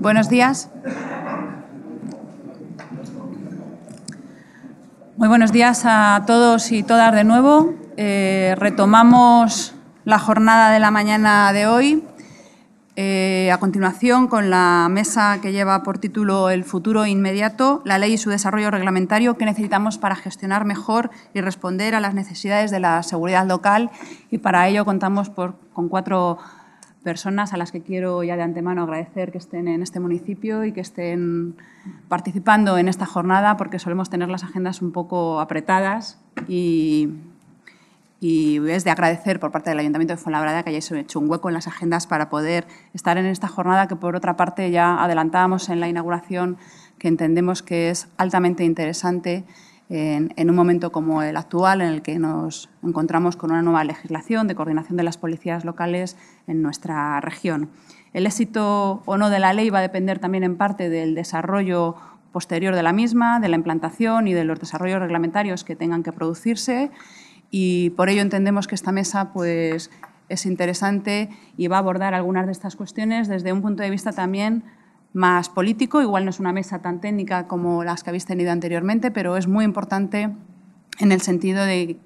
Buenos días. Muy buenos días a todos y todas de nuevo. Eh, retomamos la jornada de la mañana de hoy. Eh, a continuación, con la mesa que lleva por título El futuro inmediato, la ley y su desarrollo reglamentario que necesitamos para gestionar mejor y responder a las necesidades de la seguridad local. Y para ello contamos por, con cuatro personas a las que quiero ya de antemano agradecer que estén en este municipio y que estén participando en esta jornada porque solemos tener las agendas un poco apretadas y, y es de agradecer por parte del Ayuntamiento de Fuenlabrada que hayáis hecho un hueco en las agendas para poder estar en esta jornada que por otra parte ya adelantábamos en la inauguración que entendemos que es altamente interesante en, un momento como el actual, en el que nos encontramos con una nueva legislación de coordinación de las policías locales en nuestra región. El éxito o no de la ley va a depender también en parte del desarrollo posterior de la misma, de la implantación y de los desarrollos reglamentarios que tengan que producirse y por ello entendemos que esta mesa pues, es interesante y va a abordar algunas de estas cuestiones desde un punto de vista también más político, igual no es una mesa tan técnica como las que habéis tenido anteriormente, pero es muy importante en el sentido de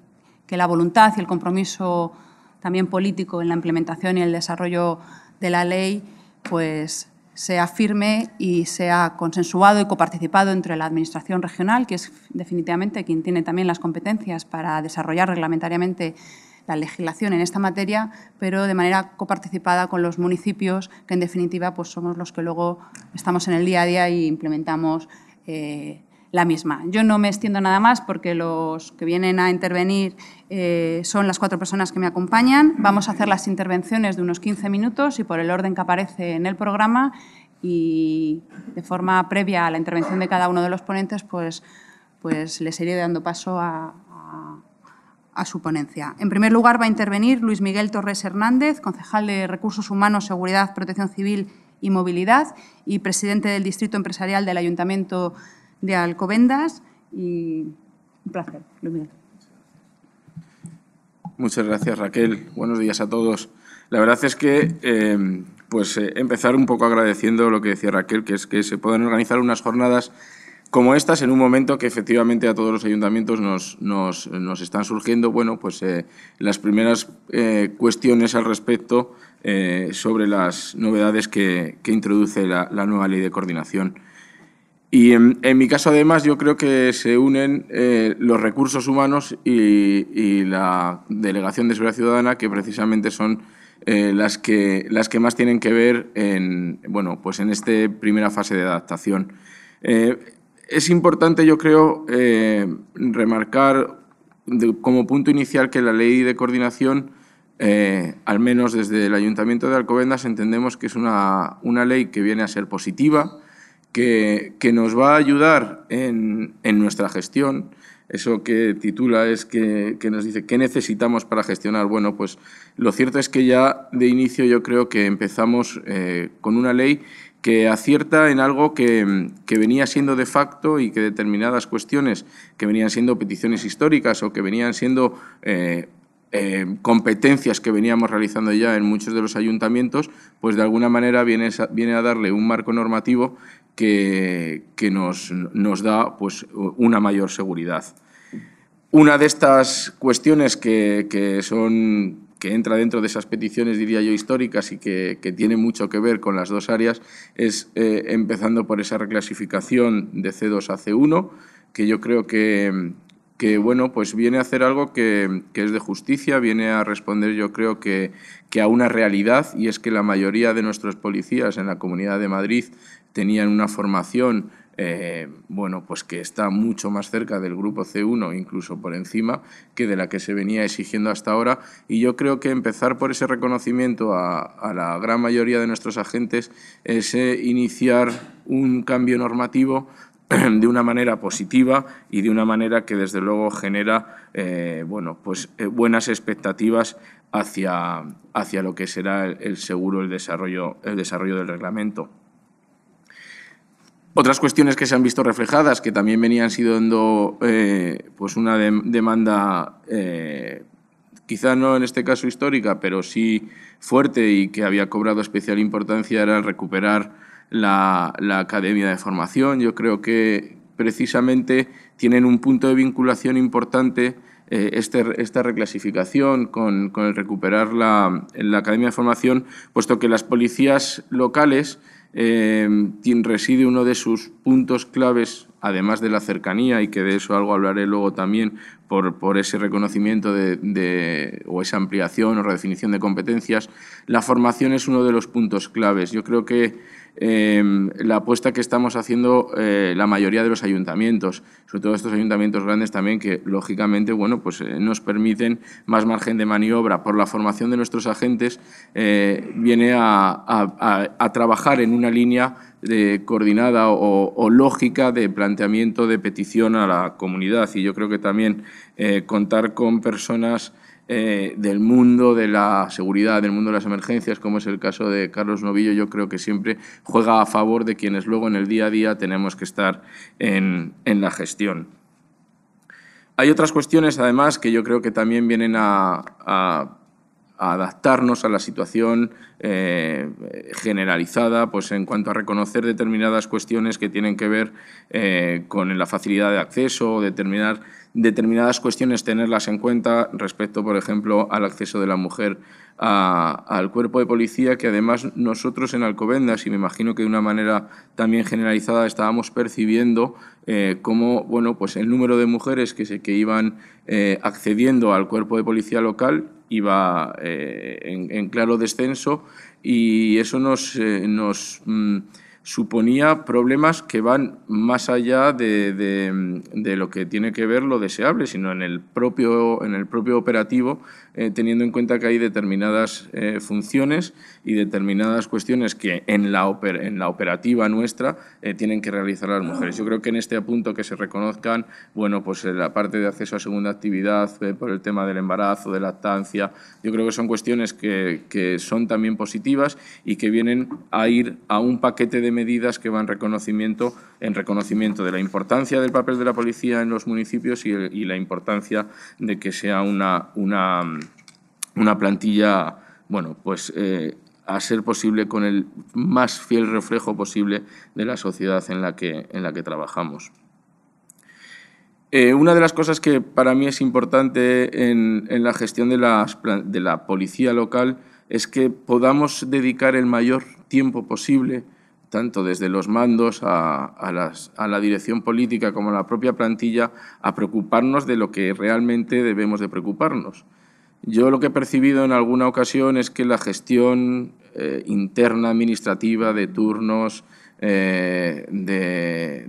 que la voluntad y el compromiso también político en la implementación y el desarrollo de la ley pues sea firme y sea consensuado y coparticipado entre la Administración regional, que es definitivamente quien tiene también las competencias para desarrollar reglamentariamente la legislación en esta materia, pero de manera coparticipada con los municipios, que en definitiva pues somos los que luego estamos en el día a día y implementamos eh, la misma. Yo no me extiendo nada más porque los que vienen a intervenir eh, son las cuatro personas que me acompañan. Vamos a hacer las intervenciones de unos 15 minutos y por el orden que aparece en el programa y de forma previa a la intervención de cada uno de los ponentes, pues, pues les iré dando paso a, a su ponencia. En primer lugar, va a intervenir Luis Miguel Torres Hernández, concejal de Recursos Humanos, Seguridad, Protección Civil y Movilidad y presidente del Distrito Empresarial del Ayuntamiento de Alcobendas. Y un placer, Luis Miguel. Muchas gracias, Raquel. Buenos días a todos. La verdad es que eh, pues, eh, empezar un poco agradeciendo lo que decía Raquel, que es que se pueden organizar unas jornadas como estas en un momento que efectivamente a todos los ayuntamientos nos, están surgiendo bueno, pues, eh, las primeras eh, cuestiones al respecto eh, sobre las novedades que, introduce la, nueva ley de coordinación. Y en, mi caso, además, yo creo que se unen los recursos humanos y, la Delegación de Seguridad Ciudadana, que precisamente son las, que, las que más tienen que ver en, bueno, pues en esta primera fase de adaptación. Es importante, yo creo, eh, remarcar como punto inicial que la ley de coordinación, eh, al menos desde el Ayuntamiento de Alcobendas, entendemos que es una, una ley que viene a ser positiva, que, que nos va a ayudar en, en, nuestra gestión. Eso que titula es que, nos dice qué necesitamos para gestionar. Bueno, pues lo cierto es que ya de inicio yo creo que empezamos eh, con una ley que acierta en algo que, venía siendo de facto y que determinadas cuestiones que venían siendo peticiones históricas o que venían siendo eh, eh, competencias que veníamos realizando ya en muchos de los ayuntamientos, pues de alguna manera viene, viene a darle un marco normativo que, nos, nos, da pues, una mayor seguridad. Una de estas cuestiones que, que son que entra dentro de esas peticiones, diría yo, históricas y que, tiene mucho que ver con las dos áreas, es eh, empezando por esa reclasificación de C2 a C1, que yo creo que, bueno, pues viene a hacer algo que, es de justicia, viene a responder yo creo que, que, a una realidad y es que la mayoría de nuestros policías en la Comunidad de Madrid tenían una formación eh, bueno, pues que está mucho más cerca del grupo C1, incluso por encima, que de la que se venía exigiendo hasta ahora. Y yo creo que empezar por ese reconocimiento a, la gran mayoría de nuestros agentes es eh, iniciar un cambio normativo de una manera positiva y de una manera que desde luego genera eh, bueno, pues, buenas expectativas hacia, hacia lo que será el, seguro desarrollo, el desarrollo del reglamento. Otras cuestiones que se han visto reflejadas, que también venían siendo eh, pues una demanda, eh, quizá no en este caso histórica, pero sí fuerte y que había cobrado especial importancia, era recuperar la, academia de formación. Yo creo que precisamente tienen un punto de vinculación importante eh, este, esta reclasificación con, el recuperar la, la academia de formación, puesto que las policías locales eh, reside uno de sus puntos claves, además de la cercanía, y que de eso algo hablaré luego también, por, ese reconocimiento de, o esa ampliación o redefinición de competencias, la formación es uno de los puntos claves. Yo creo que Em, la apuesta que estamos haciendo eh, la mayoría de los ayuntamientos, sobre todo estos ayuntamientos grandes también que lógicamente bueno, pues, eh, nos permiten más margen de maniobra por la formación de nuestros agentes, eh, viene a, trabajar en una línea de coordinada o, lógica de planteamiento de petición a la comunidad. Y yo creo que también contar con personas eh, del mundo de la seguridad, del mundo de las emergencias, como es el caso de Carlos Novillo, yo creo que siempre juega a favor de quienes luego en el día a día tenemos que estar en, la gestión. Hay otras cuestiones, además, que yo creo que también vienen a, adaptarnos a la situación eh, generalizada pues en cuanto a reconocer determinadas cuestiones que tienen que ver eh, con la facilidad de acceso o determinar determinadas cuestiones tenerlas en cuenta respecto, por ejemplo, al acceso de la mujer al cuerpo de policía, que además nosotros en Alcobendas, y me imagino que de una manera también generalizada, estábamos percibiendo eh, cómo bueno, pues el número de mujeres que, se, que iban eh, accediendo al cuerpo de policía local iba eh, en, claro descenso y eso nos... Eh, nos mm, suponía problemas que van más allá de, de, lo que tiene que ver lo deseable, sino en el propio, en el propio operativo, eh, teniendo en cuenta que hay determinadas eh, funciones y determinadas cuestiones que en la, en la operativa nuestra eh, tienen que realizar las mujeres. Yo creo que en este punto que se reconozcan, bueno, pues la parte de acceso a segunda actividad, por el tema del embarazo, de lactancia, yo creo que son cuestiones que, que son también positivas y que vienen a ir a un paquete de medidas que van reconocimiento, en reconocimiento de la importancia del papel de la policía en los municipios y, la importancia de que sea una, una, una plantilla, bueno, pues eh, a ser posible con el más fiel reflejo posible de la sociedad en la que, en la que trabajamos. Eh, una de las cosas que para mí es importante en, la gestión de, de la policía local es que podamos dedicar el mayor tiempo posible tanto desde los mandos a, la dirección política como a la propia plantilla, a preocuparnos de lo que realmente debemos de preocuparnos. Yo lo que he percibido en alguna ocasión es que la gestión eh, interna administrativa de turnos, eh, de,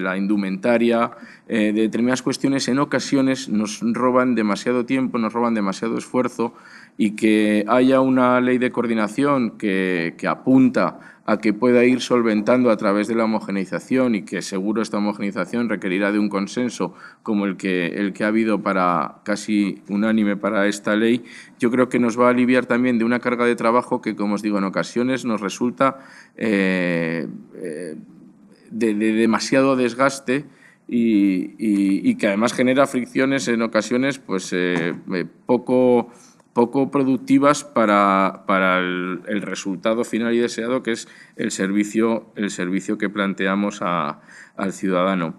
la indumentaria, eh, de determinadas cuestiones, en ocasiones nos roban demasiado tiempo, nos roban demasiado esfuerzo y que haya una ley de coordinación que, que apunta a que pueda ir solventando a través de la homogenización y que seguro esta homogenización requerirá de un consenso como el que, el que ha habido para casi unánime para esta ley, yo creo que nos va a aliviar también de una carga de trabajo que, como os digo, en ocasiones nos resulta eh, eh, de, demasiado desgaste. Y, que además genera fricciones en ocasiones pues eh, poco poco productivas para, para el, resultado final y deseado, que es el servicio, el servicio que planteamos al ciudadano.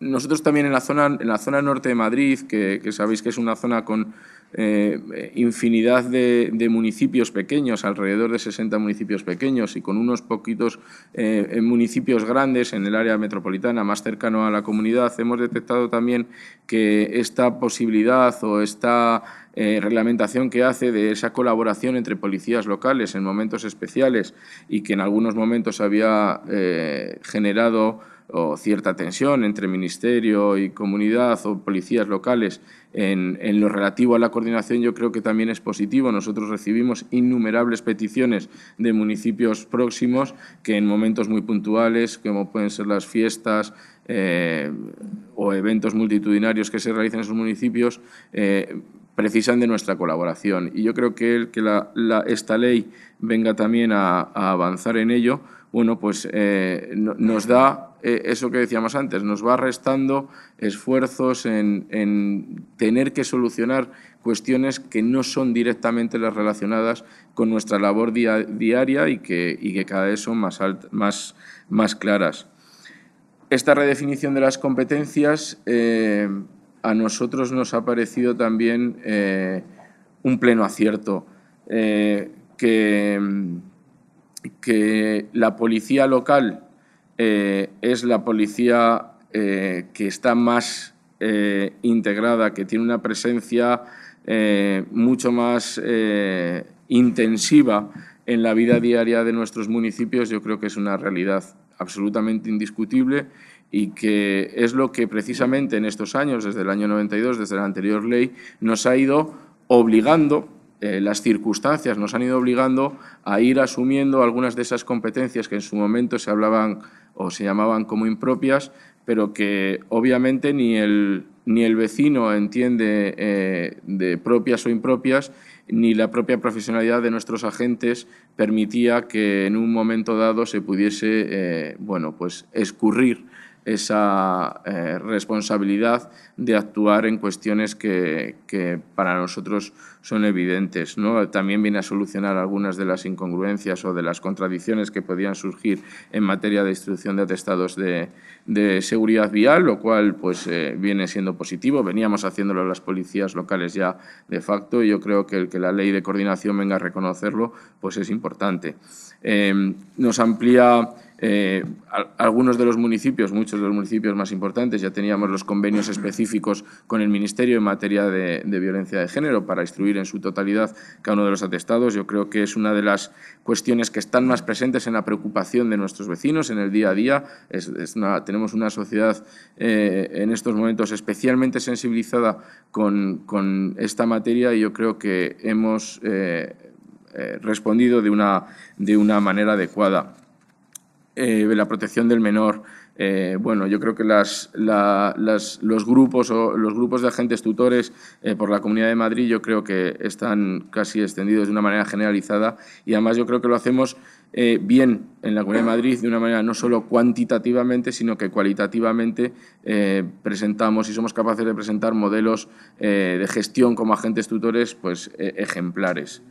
Nosotros también en la zona, en la zona norte de Madrid, que, sabéis que es una zona con eh, infinidad de, municipios pequeños, alrededor de 60 municipios pequeños y con unos poquitos eh, municipios grandes en el área metropolitana más cercano a la comunidad, hemos detectado también que esta posibilidad o esta eh, reglamentación que hace de esa colaboración entre policías locales en momentos especiales y que en algunos momentos había eh, generado cierta tensión entre ministerio y comunidad o policías locales en, lo relativo a la coordinación yo creo que también es positivo. Nosotros recibimos innumerables peticiones de municipios próximos que en momentos muy puntuales, como pueden ser las fiestas eh, o eventos multitudinarios que se realizan en sus municipios, precisan de nuestra colaboración. Y yo creo que el que esta ley venga también a, avanzar en ello, bueno, pues eh, nos da eh, eso que decíamos antes, nos va restando esfuerzos en, tener que solucionar cuestiones que no son directamente las relacionadas con nuestra labor diaria y que, cada vez son más, más, más claras. Esta redefinición de las competencias eh, a nosotros nos ha parecido también eh, un pleno acierto. Eh, mm, que, la policía local eh, es la policía que está más integrada, que tiene una presencia mucho más intensiva en la vida diaria de nuestros municipios, yo creo que es una realidad absolutamente indiscutible y que es lo que precisamente en estos años, desde el año 92, desde la anterior ley, nos ha ido obligando eh, las circunstancias nos han ido obligando a ir asumiendo algunas de esas competencias que en su momento se hablaban o se llamaban como impropias, pero que obviamente ni el, ni el vecino entiende eh, de propias o impropias, ni la propia profesionalidad de nuestros agentes permitía que en un momento dado se pudiese eh, bueno, pues escurrir esa eh, responsabilidad de actuar en cuestiones que, para nosotros son evidentes. También viene a solucionar algunas de las incongruencias o de las contradicciones que podían surgir en materia de instrucción de atestados de, seguridad vial, lo cual pues, eh, viene siendo positivo. Veníamos haciéndolo las policías locales ya de facto y yo creo que el que la ley de coordinación venga a reconocerlo pues es importante. Em, nos amplía eh, algunos de los municipios, muchos de los municipios más importantes, ya teníamos los convenios específicos con el Ministerio en materia de, violencia de género para instruir en su totalidad cada uno de los atestados. Yo creo que es una de las cuestiones que están más presentes en la preocupación de nuestros vecinos en el día a día. tenemos una sociedad eh, en estos momentos especialmente sensibilizada con, esta materia y yo creo que hemos eh, respondido de una, de una manera adecuada. Eh, la protección del menor. Eh, bueno, yo creo que los, grupos o los grupos de agentes tutores eh, por la Comunidad de Madrid yo creo que están casi extendidos de una manera generalizada y además yo creo que lo hacemos bien en la Comunidad de Madrid de una manera no solo cuantitativamente, sino que cualitativamente presentamos y somos capaces de presentar modelos de gestión como agentes tutores pues, e, ejemplares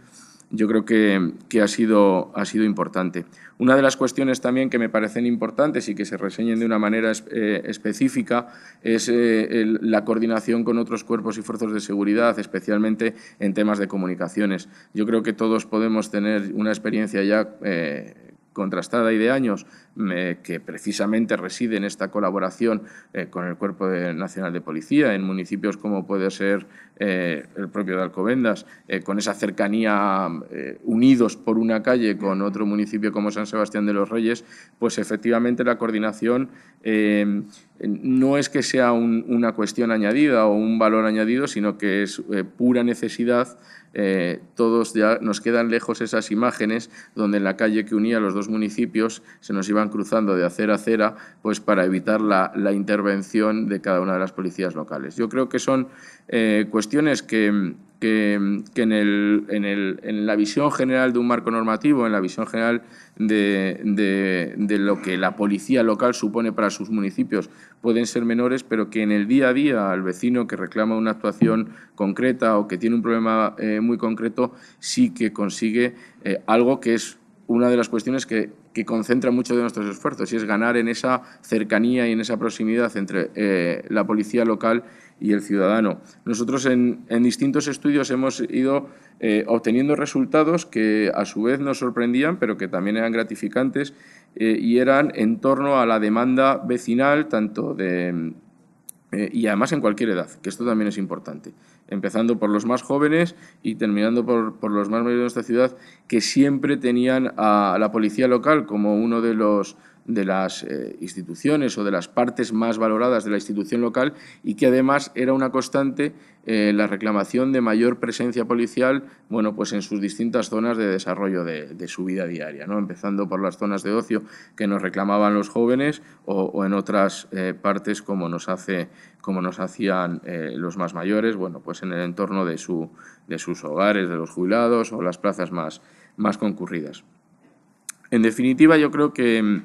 yo creo que, ha, sido, ha sido importante. Una de las cuestiones también que me parecen importantes y que se reseñen de una manera eh, específica es eh, la coordinación con otros cuerpos y fuerzas de seguridad, especialmente en temas de comunicaciones. Yo creo que todos podemos tener una experiencia ya eh, contrastada y de años que precisamente reside en esta colaboración eh, con el Cuerpo Nacional de Policía, en municipios como puede ser eh, el propio de Alcobendas, eh, con esa cercanía unidos por una calle con otro municipio como San Sebastián de los Reyes, pues efectivamente la coordinación no es que sea una cuestión añadida o un valor añadido, sino que es pura necesidad eh, todos ya nos quedan lejos esas imágenes donde en la calle que unía los dos municipios se nos iban cruzando de acera a acera pues para evitar la, intervención de cada una de las policías locales. Yo creo que son eh, cuestiones que Mm, que, en, el, en, el, en, la visión general de un marco normativo, en la visión general de, de, lo que la policía local supone para sus municipios, pueden ser menores, pero que en el día a día al vecino que reclama una actuación concreta o que tiene un problema eh, muy concreto, sí que consigue eh, algo que es una de las cuestiones que, concentra mucho de nuestros esfuerzos y es ganar en esa cercanía y en esa proximidad entre eh, la policía local y el ciudadano. Nosotros en, distintos estudios hemos ido eh, obteniendo resultados que a su vez nos sorprendían, pero que también eran gratificantes eh, y eran en torno a la demanda vecinal, tanto de... Eh, y además en cualquier edad, que esto también es importante, empezando por los más jóvenes y terminando por, por los más mayores de nuestra ciudad, que siempre tenían a la policía local como uno de los de las eh, instituciones o de las partes más valoradas de la institución local y que además era una constante la reclamación de mayor presencia policial bueno, pues en sus distintas zonas de desarrollo de, su vida diaria, ¿no? empezando por las zonas de ocio que nos reclamaban los jóvenes o, en otras eh, partes como nos, hace, como nos hacían eh, los más mayores, bueno, pues en el entorno de, su, de sus hogares, de los jubilados o las plazas más, más concurridas. En definitiva, yo creo que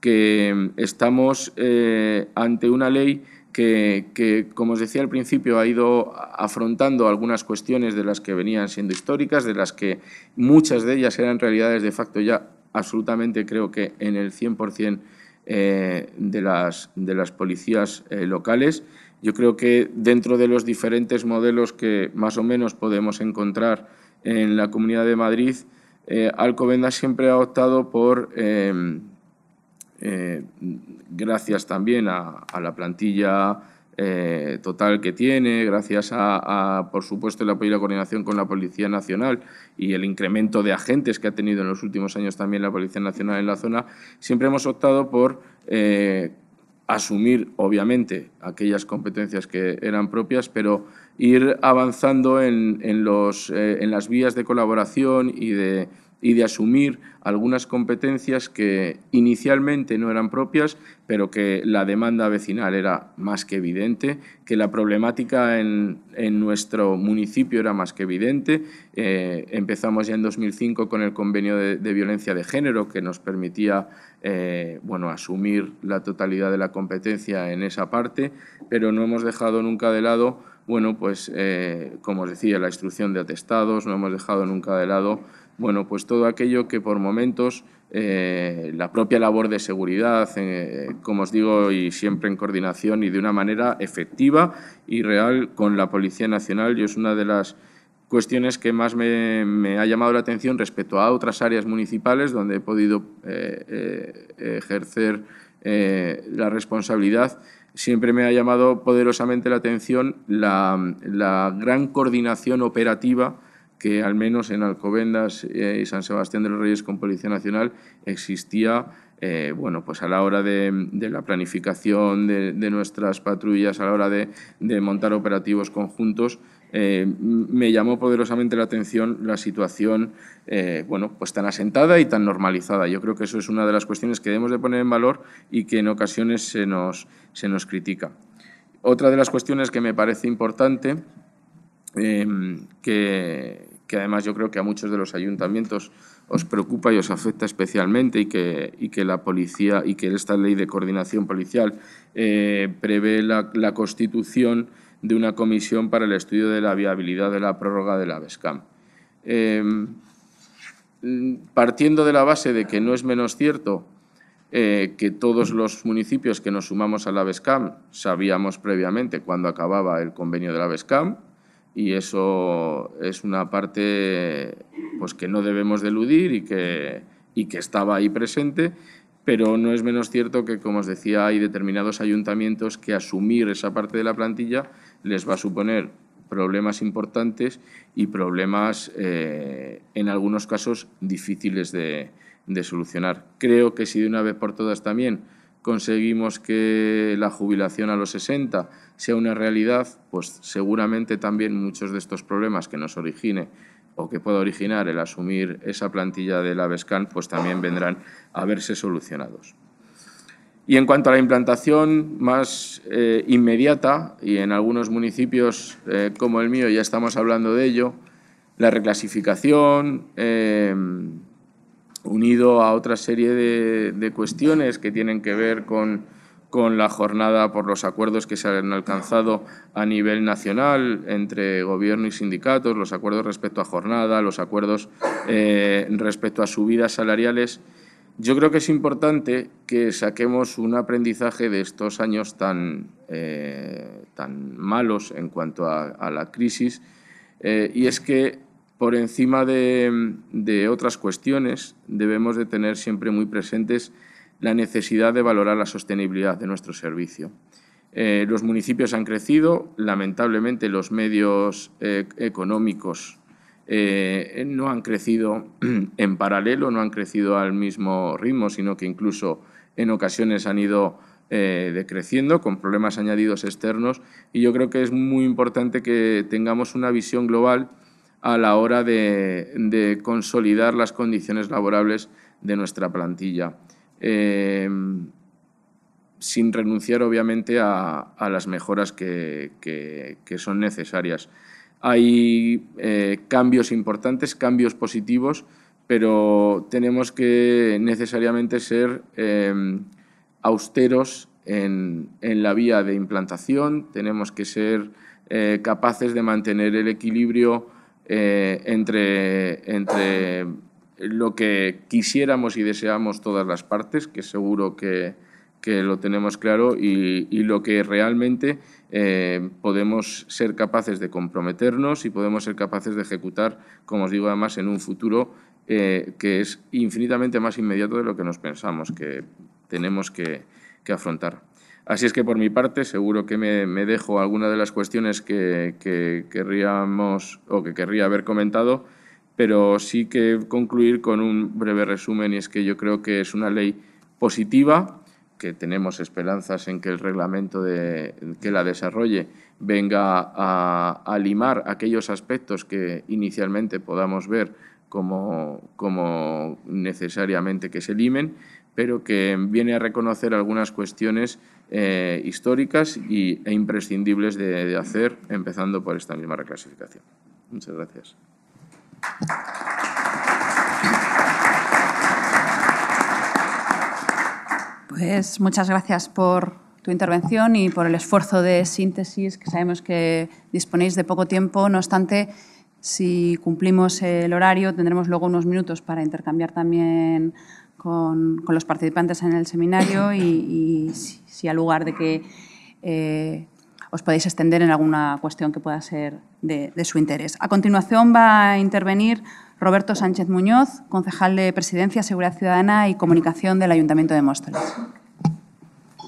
que estamos eh, ante una ley que, como os decía al principio, ha ido afrontando algunas cuestiones de las que venían siendo históricas, de las que muchas de ellas eran realidades de facto ya absolutamente, creo que en el 100% eh, de, las, de las policías eh, locales. Yo creo que dentro de los diferentes modelos que más o menos podemos encontrar en la Comunidad de Madrid, eh, Alcobendas siempre ha optado por eh, gracias también a, la plantilla eh, total que tiene, gracias a, por supuesto, el apoyo y la coordinación con la Policía Nacional y el incremento de agentes que ha tenido en los últimos años también la Policía Nacional en la zona, siempre hemos optado por eh, asumir, obviamente, aquellas competencias que eran propias, pero ir avanzando en las vías de colaboración y de y de asumir algunas competencias que inicialmente no eran propias, pero que la demanda vecinal era más que evidente, que la problemática en, nuestro municipio era más que evidente. Eh, empezamos ya en 2005 con el convenio de, violencia de género que nos permitía eh, bueno, asumir la totalidad de la competencia en esa parte, pero no hemos dejado nunca de lado bueno, pues eh, como os decía, la instrucción de atestados, no hemos dejado nunca de lado bueno, pues todo aquello que por momentos eh, la propia labor de seguridad, eh, como os digo, y siempre en coordinación y de una manera efectiva y real con la Policía Nacional, y es una de las cuestiones que más me, ha llamado la atención respecto a otras áreas municipales donde he podido eh, ejercer la responsabilidad, siempre me ha llamado poderosamente la atención la gran coordinación operativa que al menos en Alcobendas eh, y San Sebastián de los Reyes con Policía Nacional existía eh, bueno, pues a la hora de, la planificación de, nuestras patrullas, a la hora de, montar operativos conjuntos, eh, me llamó poderosamente la atención la situación bueno, pues tan asentada y tan normalizada. Yo creo que eso es una de las cuestiones que debemos de poner en valor y que en ocasiones se nos, se nos critica. Otra de las cuestiones que me parece importante Em, que, además yo creo que a muchos de los ayuntamientos os preocupa y os afecta especialmente y que, la policía y que esta ley de coordinación policial eh, prevé la, constitución de una comisión para el estudio de la viabilidad de la prórroga de la BESCAM. Em, partiendo de la base de que no es menos cierto eh, que todos los municipios que nos sumamos a la BESCAM sabíamos previamente cuándo acababa el convenio de la BESCAM, y eso es una parte pues que no debemos deludir y que, y que estaba ahí presente, pero no es menos cierto que, como os decía, hay determinados ayuntamientos que asumir esa parte de la plantilla les va a suponer problemas importantes y problemas, eh, en algunos casos, difíciles de, de solucionar. Creo que si de una vez por todas también conseguimos que la jubilación a los 60 sea una realidad, pues seguramente también muchos de estos problemas que nos origine o que pueda originar el asumir esa plantilla del AVESCAN, pues también vendrán a verse solucionados. Y en cuanto a la implantación más eh, inmediata, y en algunos municipios eh, como el mío ya estamos hablando de ello, la reclasificación, eh, unido a otra serie de, cuestiones que tienen que ver con, la jornada por los acuerdos que se han alcanzado a nivel nacional entre gobierno y sindicatos, los acuerdos respecto a jornada, los acuerdos eh, respecto a subidas salariales. Yo creo que es importante que saquemos un aprendizaje de estos años tan, eh, tan malos en cuanto a, la crisis, eh, y es que por encima de, otras cuestiones, debemos de tener siempre muy presentes la necesidad de valorar la sostenibilidad de nuestro servicio. Eh, los municipios han crecido, lamentablemente los medios eh, económicos eh, no han crecido en paralelo, no han crecido al mismo ritmo, sino que incluso en ocasiones han ido decreciendo con problemas añadidos externos y yo creo que es muy importante que tengamos una visión global a la hora de, consolidar las condiciones laborables de nuestra plantilla, eh, sin renunciar obviamente a, las mejoras que, son necesarias. Hay eh, cambios importantes, cambios positivos, pero tenemos que necesariamente ser em, austeros en, la vía de implantación, tenemos que ser eh, capaces de mantener el equilibrio eh, entre, lo que quisiéramos y deseamos todas las partes, que seguro que, lo tenemos claro, y, lo que realmente eh, podemos ser capaces de comprometernos y podemos ser capaces de ejecutar, como os digo además, en un futuro eh, que es infinitamente más inmediato de lo que nos pensamos que tenemos que afrontar. Así es que por mi parte seguro que me, dejo algunas de las cuestiones que, querríamos o que querría haber comentado, pero sí que concluir con un breve resumen y es que yo creo que es una ley positiva, que tenemos esperanzas en que el reglamento que la desarrolle venga a, limar aquellos aspectos que inicialmente podamos ver como necesariamente que se limen, pero que viene a reconocer algunas cuestiones eh, históricas y, e imprescindibles de, de, hacer, empezando por esta misma reclasificación. Muchas gracias. Pues muchas gracias por tu intervención y por el esfuerzo de síntesis, que sabemos que disponéis de poco tiempo. No obstante, si cumplimos el horario, tendremos luego unos minutos para intercambiar también con, los participantes en el seminario y, si, a lugar de que eh, os podéis extender en alguna cuestión que pueda ser de, de su interés. A continuación va a intervenir Roberto Sánchez Muñoz, concejal de Presidencia, Seguridad Ciudadana y Comunicación del Ayuntamiento de Móstoles.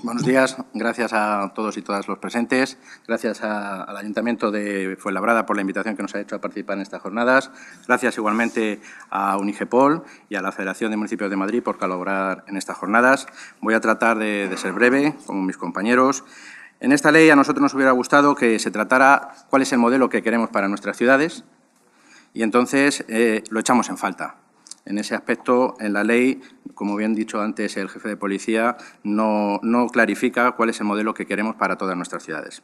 Buenos días, gracias a todos y todas los presentes, gracias al Ayuntamiento de Fuenlabrada por la invitación que nos ha hecho a participar en estas jornadas, gracias igualmente a Unigepol y a la Federación de Municipios de Madrid por colaborar en estas jornadas. Voy a tratar de, ser breve, como mis compañeros. En esta ley a nosotros nos hubiera gustado que se tratara cuál es el modelo que queremos para nuestras ciudades y entonces eh, lo echamos en falta. En ese aspecto, en la ley, como bien dicho antes el jefe de policía, no, no clarifica cuál es el modelo que queremos para todas nuestras ciudades.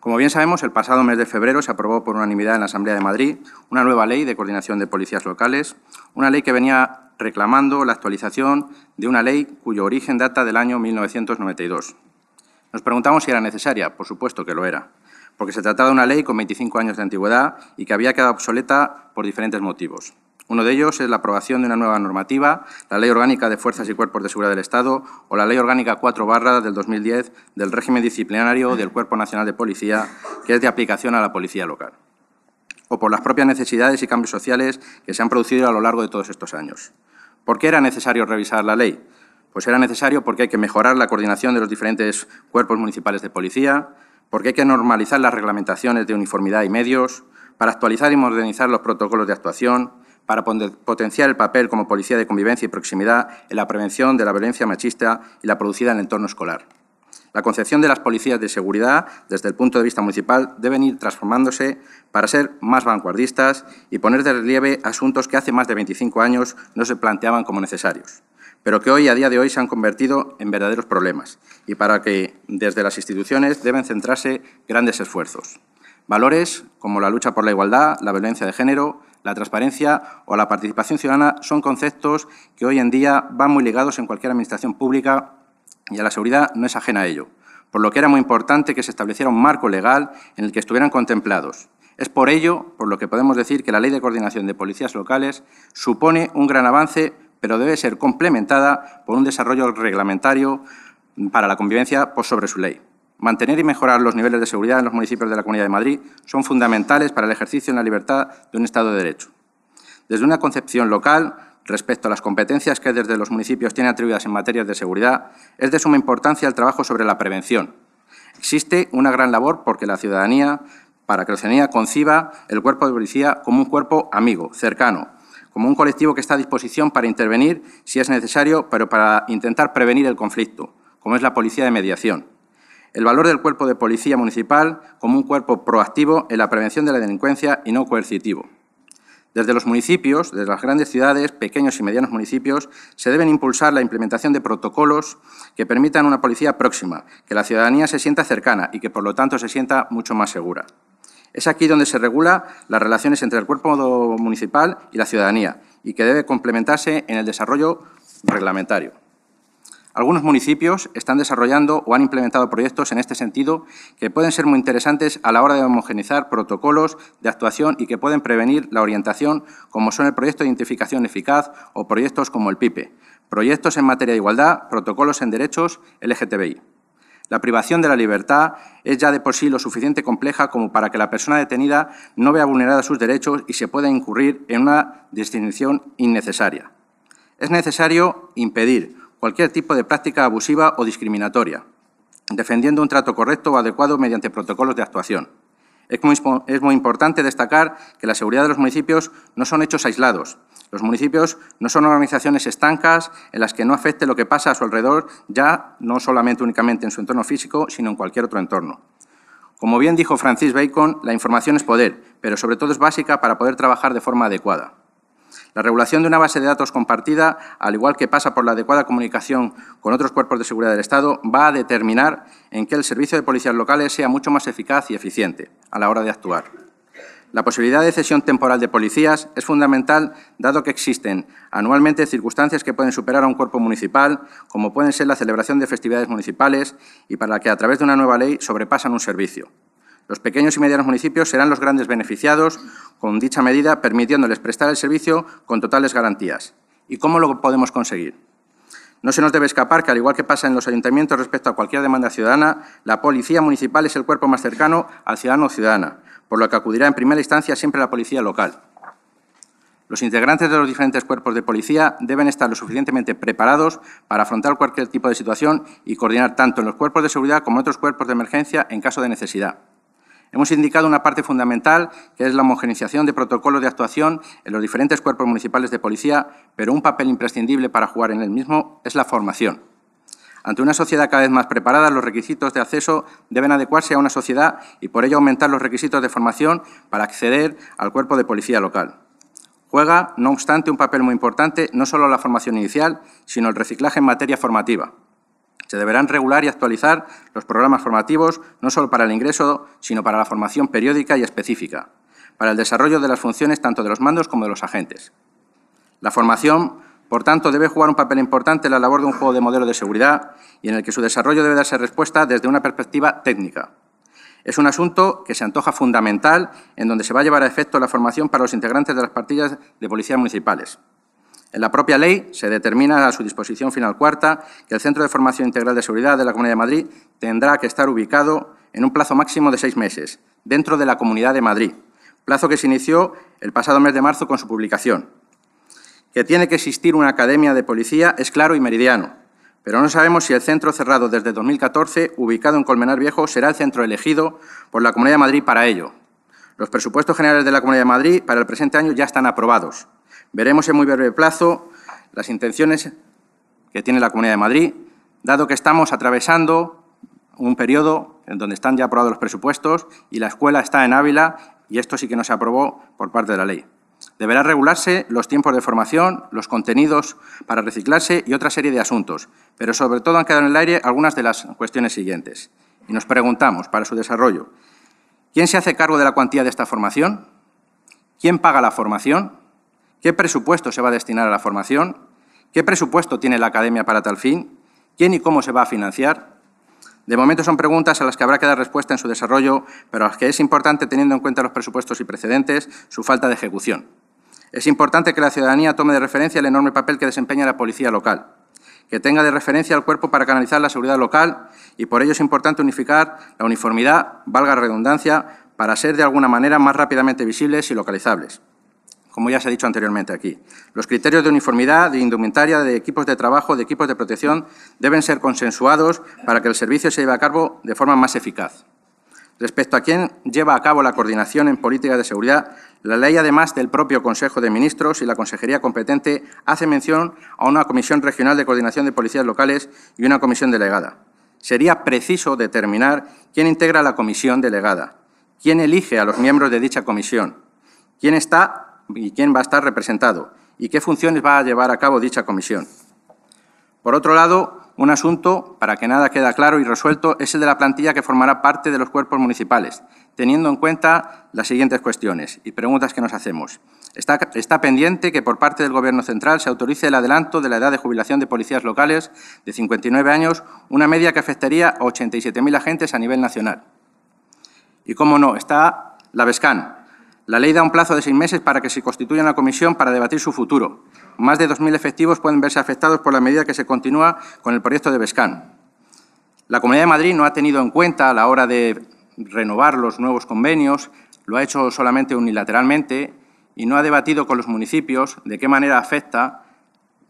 Como bien sabemos, el pasado mes de febrero se aprobó por unanimidad en la Asamblea de Madrid una nueva ley de coordinación de policías locales, una ley que venía reclamando la actualización de una ley cuyo origen data del año 1992. Nos preguntamos si era necesaria, por supuesto que lo era, porque se trataba de una ley con 25 años de antigüedad y que había quedado obsoleta por diferentes motivos. Uno de ellos es la aprobación de una nueva normativa, la Ley Orgánica de Fuerzas y Cuerpos de Seguridad del Estado o la Ley Orgánica 4 barra del 2010 del régimen disciplinario del Cuerpo Nacional de Policía, que es de aplicación a la policía local, o por las propias necesidades y cambios sociales que se han producido a lo largo de todos estos años. ¿Por qué era necesario revisar la ley? Pues era necesario porque hay que mejorar la coordinación de los diferentes cuerpos municipales de policía, porque hay que normalizar las reglamentaciones de uniformidad y medios, para actualizar y modernizar los protocolos de actuación, para potenciar el papel como policía de convivencia y proximidad en la prevención de la violencia machista y la producida en el entorno escolar. La concepción de las policías de seguridad desde el punto de vista municipal deben ir transformándose para ser más vanguardistas y poner de relieve asuntos que hace más de 25 años no se planteaban como necesarios, pero que hoy a día de hoy se han convertido en verdaderos problemas y para que desde las instituciones deben centrarse grandes esfuerzos. Valores como la lucha por la igualdad, la violencia de género, la transparencia o la participación ciudadana son conceptos que hoy en día van muy ligados en cualquier administración pública y a la seguridad no es ajena a ello, por lo que era muy importante que se estableciera un marco legal en el que estuvieran contemplados. Es por ello por lo que podemos decir que la Ley de Coordinación de Policías Locales supone un gran avance, pero debe ser complementada por un desarrollo reglamentario para la convivencia por pues, sobre su ley. Mantener y mejorar los niveles de seguridad en los municipios de la Comunidad de Madrid son fundamentales para el ejercicio en la libertad de un Estado de Derecho. Desde una concepción local, respecto a las competencias que desde los municipios tienen atribuidas en materia de seguridad, es de suma importancia el trabajo sobre la prevención. Existe una gran labor porque la ciudadanía, para que la ciudadanía conciba el cuerpo de policía como un cuerpo amigo, cercano, como un colectivo que está a disposición para intervenir si es necesario, pero para intentar prevenir el conflicto, como es la policía de mediación el valor del cuerpo de policía municipal como un cuerpo proactivo en la prevención de la delincuencia y no coercitivo. Desde los municipios, desde las grandes ciudades, pequeños y medianos municipios, se deben impulsar la implementación de protocolos que permitan una policía próxima, que la ciudadanía se sienta cercana y que, por lo tanto, se sienta mucho más segura. Es aquí donde se regula las relaciones entre el cuerpo municipal y la ciudadanía y que debe complementarse en el desarrollo reglamentario. Algunos municipios están desarrollando o han implementado proyectos en este sentido que pueden ser muy interesantes a la hora de homogeneizar protocolos de actuación y que pueden prevenir la orientación, como son el proyecto de identificación eficaz o proyectos como el PIPE, proyectos en materia de igualdad, protocolos en derechos LGTBI. La privación de la libertad es ya de por sí lo suficiente compleja como para que la persona detenida no vea vulnerados sus derechos y se pueda incurrir en una distinción innecesaria. Es necesario impedir cualquier tipo de práctica abusiva o discriminatoria, defendiendo un trato correcto o adecuado mediante protocolos de actuación. Es muy, importante destacar que la seguridad de los municipios no son hechos aislados. Los municipios no son organizaciones estancas en las que no afecte lo que pasa a su alrededor, ya no solamente únicamente en su entorno físico, sino en cualquier otro entorno. Como bien dijo Francis Bacon, la información es poder, pero sobre todo es básica para poder trabajar de forma adecuada. La regulación de una base de datos compartida, al igual que pasa por la adecuada comunicación con otros cuerpos de seguridad del Estado, va a determinar en que el servicio de policías locales sea mucho más eficaz y eficiente a la hora de actuar. La posibilidad de cesión temporal de policías es fundamental, dado que existen anualmente circunstancias que pueden superar a un cuerpo municipal, como pueden ser la celebración de festividades municipales y para la que, a través de una nueva ley, sobrepasan un servicio. Los pequeños y medianos municipios serán los grandes beneficiados con dicha medida, permitiéndoles prestar el servicio con totales garantías. ¿Y cómo lo podemos conseguir? No se nos debe escapar que, al igual que pasa en los ayuntamientos respecto a cualquier demanda ciudadana, la policía municipal es el cuerpo más cercano al ciudadano o ciudadana, por lo que acudirá en primera instancia siempre la policía local. Los integrantes de los diferentes cuerpos de policía deben estar lo suficientemente preparados para afrontar cualquier tipo de situación y coordinar tanto en los cuerpos de seguridad como en otros cuerpos de emergencia en caso de necesidad. Hemos indicado una parte fundamental, que es la homogeneización de protocolos de actuación en los diferentes cuerpos municipales de policía, pero un papel imprescindible para jugar en el mismo es la formación. Ante una sociedad cada vez más preparada, los requisitos de acceso deben adecuarse a una sociedad y por ello aumentar los requisitos de formación para acceder al cuerpo de policía local. Juega, no obstante, un papel muy importante no solo la formación inicial, sino el reciclaje en materia formativa. Se deberán regular y actualizar los programas formativos no solo para el ingreso, sino para la formación periódica y específica, para el desarrollo de las funciones tanto de los mandos como de los agentes. La formación, por tanto, debe jugar un papel importante en la labor de un juego de modelo de seguridad y en el que su desarrollo debe darse respuesta desde una perspectiva técnica. Es un asunto que se antoja fundamental en donde se va a llevar a efecto la formación para los integrantes de las partidas de policía municipales. En la propia ley se determina a su disposición final cuarta que el Centro de Formación Integral de Seguridad de la Comunidad de Madrid tendrá que estar ubicado en un plazo máximo de seis meses dentro de la Comunidad de Madrid, plazo que se inició el pasado mes de marzo con su publicación. Que tiene que existir una academia de policía es claro y meridiano, pero no sabemos si el centro cerrado desde 2014, ubicado en Colmenar Viejo, será el centro elegido por la Comunidad de Madrid para ello. Los presupuestos generales de la Comunidad de Madrid para el presente año ya están aprobados Veremos en muy breve plazo las intenciones que tiene la Comunidad de Madrid, dado que estamos atravesando un periodo en donde están ya aprobados los presupuestos y la escuela está en Ávila y esto sí que no se aprobó por parte de la ley. Deberá regularse los tiempos de formación, los contenidos para reciclarse y otra serie de asuntos, pero sobre todo han quedado en el aire algunas de las cuestiones siguientes. Y nos preguntamos, para su desarrollo, ¿quién se hace cargo de la cuantía de esta formación? ¿Quién paga la formación? qué presupuesto se va a destinar a la formación, qué presupuesto tiene la Academia para tal fin, quién y cómo se va a financiar. De momento son preguntas a las que habrá que dar respuesta en su desarrollo, pero a las que es importante teniendo en cuenta los presupuestos y precedentes, su falta de ejecución. Es importante que la ciudadanía tome de referencia el enorme papel que desempeña la policía local, que tenga de referencia al cuerpo para canalizar la seguridad local y por ello es importante unificar la uniformidad, valga redundancia, para ser de alguna manera más rápidamente visibles y localizables como ya se ha dicho anteriormente aquí. Los criterios de uniformidad, de indumentaria, de equipos de trabajo, de equipos de protección deben ser consensuados para que el servicio se lleve a cabo de forma más eficaz. Respecto a quién lleva a cabo la coordinación en política de seguridad, la ley, además del propio Consejo de Ministros y la Consejería competente, hace mención a una Comisión Regional de Coordinación de Policías Locales y una comisión delegada. Sería preciso determinar quién integra la comisión delegada, quién elige a los miembros de dicha comisión, quién está y quién va a estar representado y qué funciones va a llevar a cabo dicha comisión. Por otro lado, un asunto para que nada queda claro y resuelto es el de la plantilla que formará parte de los cuerpos municipales, teniendo en cuenta las siguientes cuestiones y preguntas que nos hacemos. Está, pendiente que por parte del Gobierno central se autorice el adelanto de la edad de jubilación de policías locales de 59 años, una media que afectaría a 87.000 agentes a nivel nacional. Y cómo no, está la BESCAN, la ley da un plazo de seis meses para que se constituya una comisión para debatir su futuro. Más de 2.000 efectivos pueden verse afectados por la medida que se continúa con el proyecto de Bescan. La Comunidad de Madrid no ha tenido en cuenta a la hora de renovar los nuevos convenios, lo ha hecho solamente unilateralmente y no ha debatido con los municipios de qué manera afecta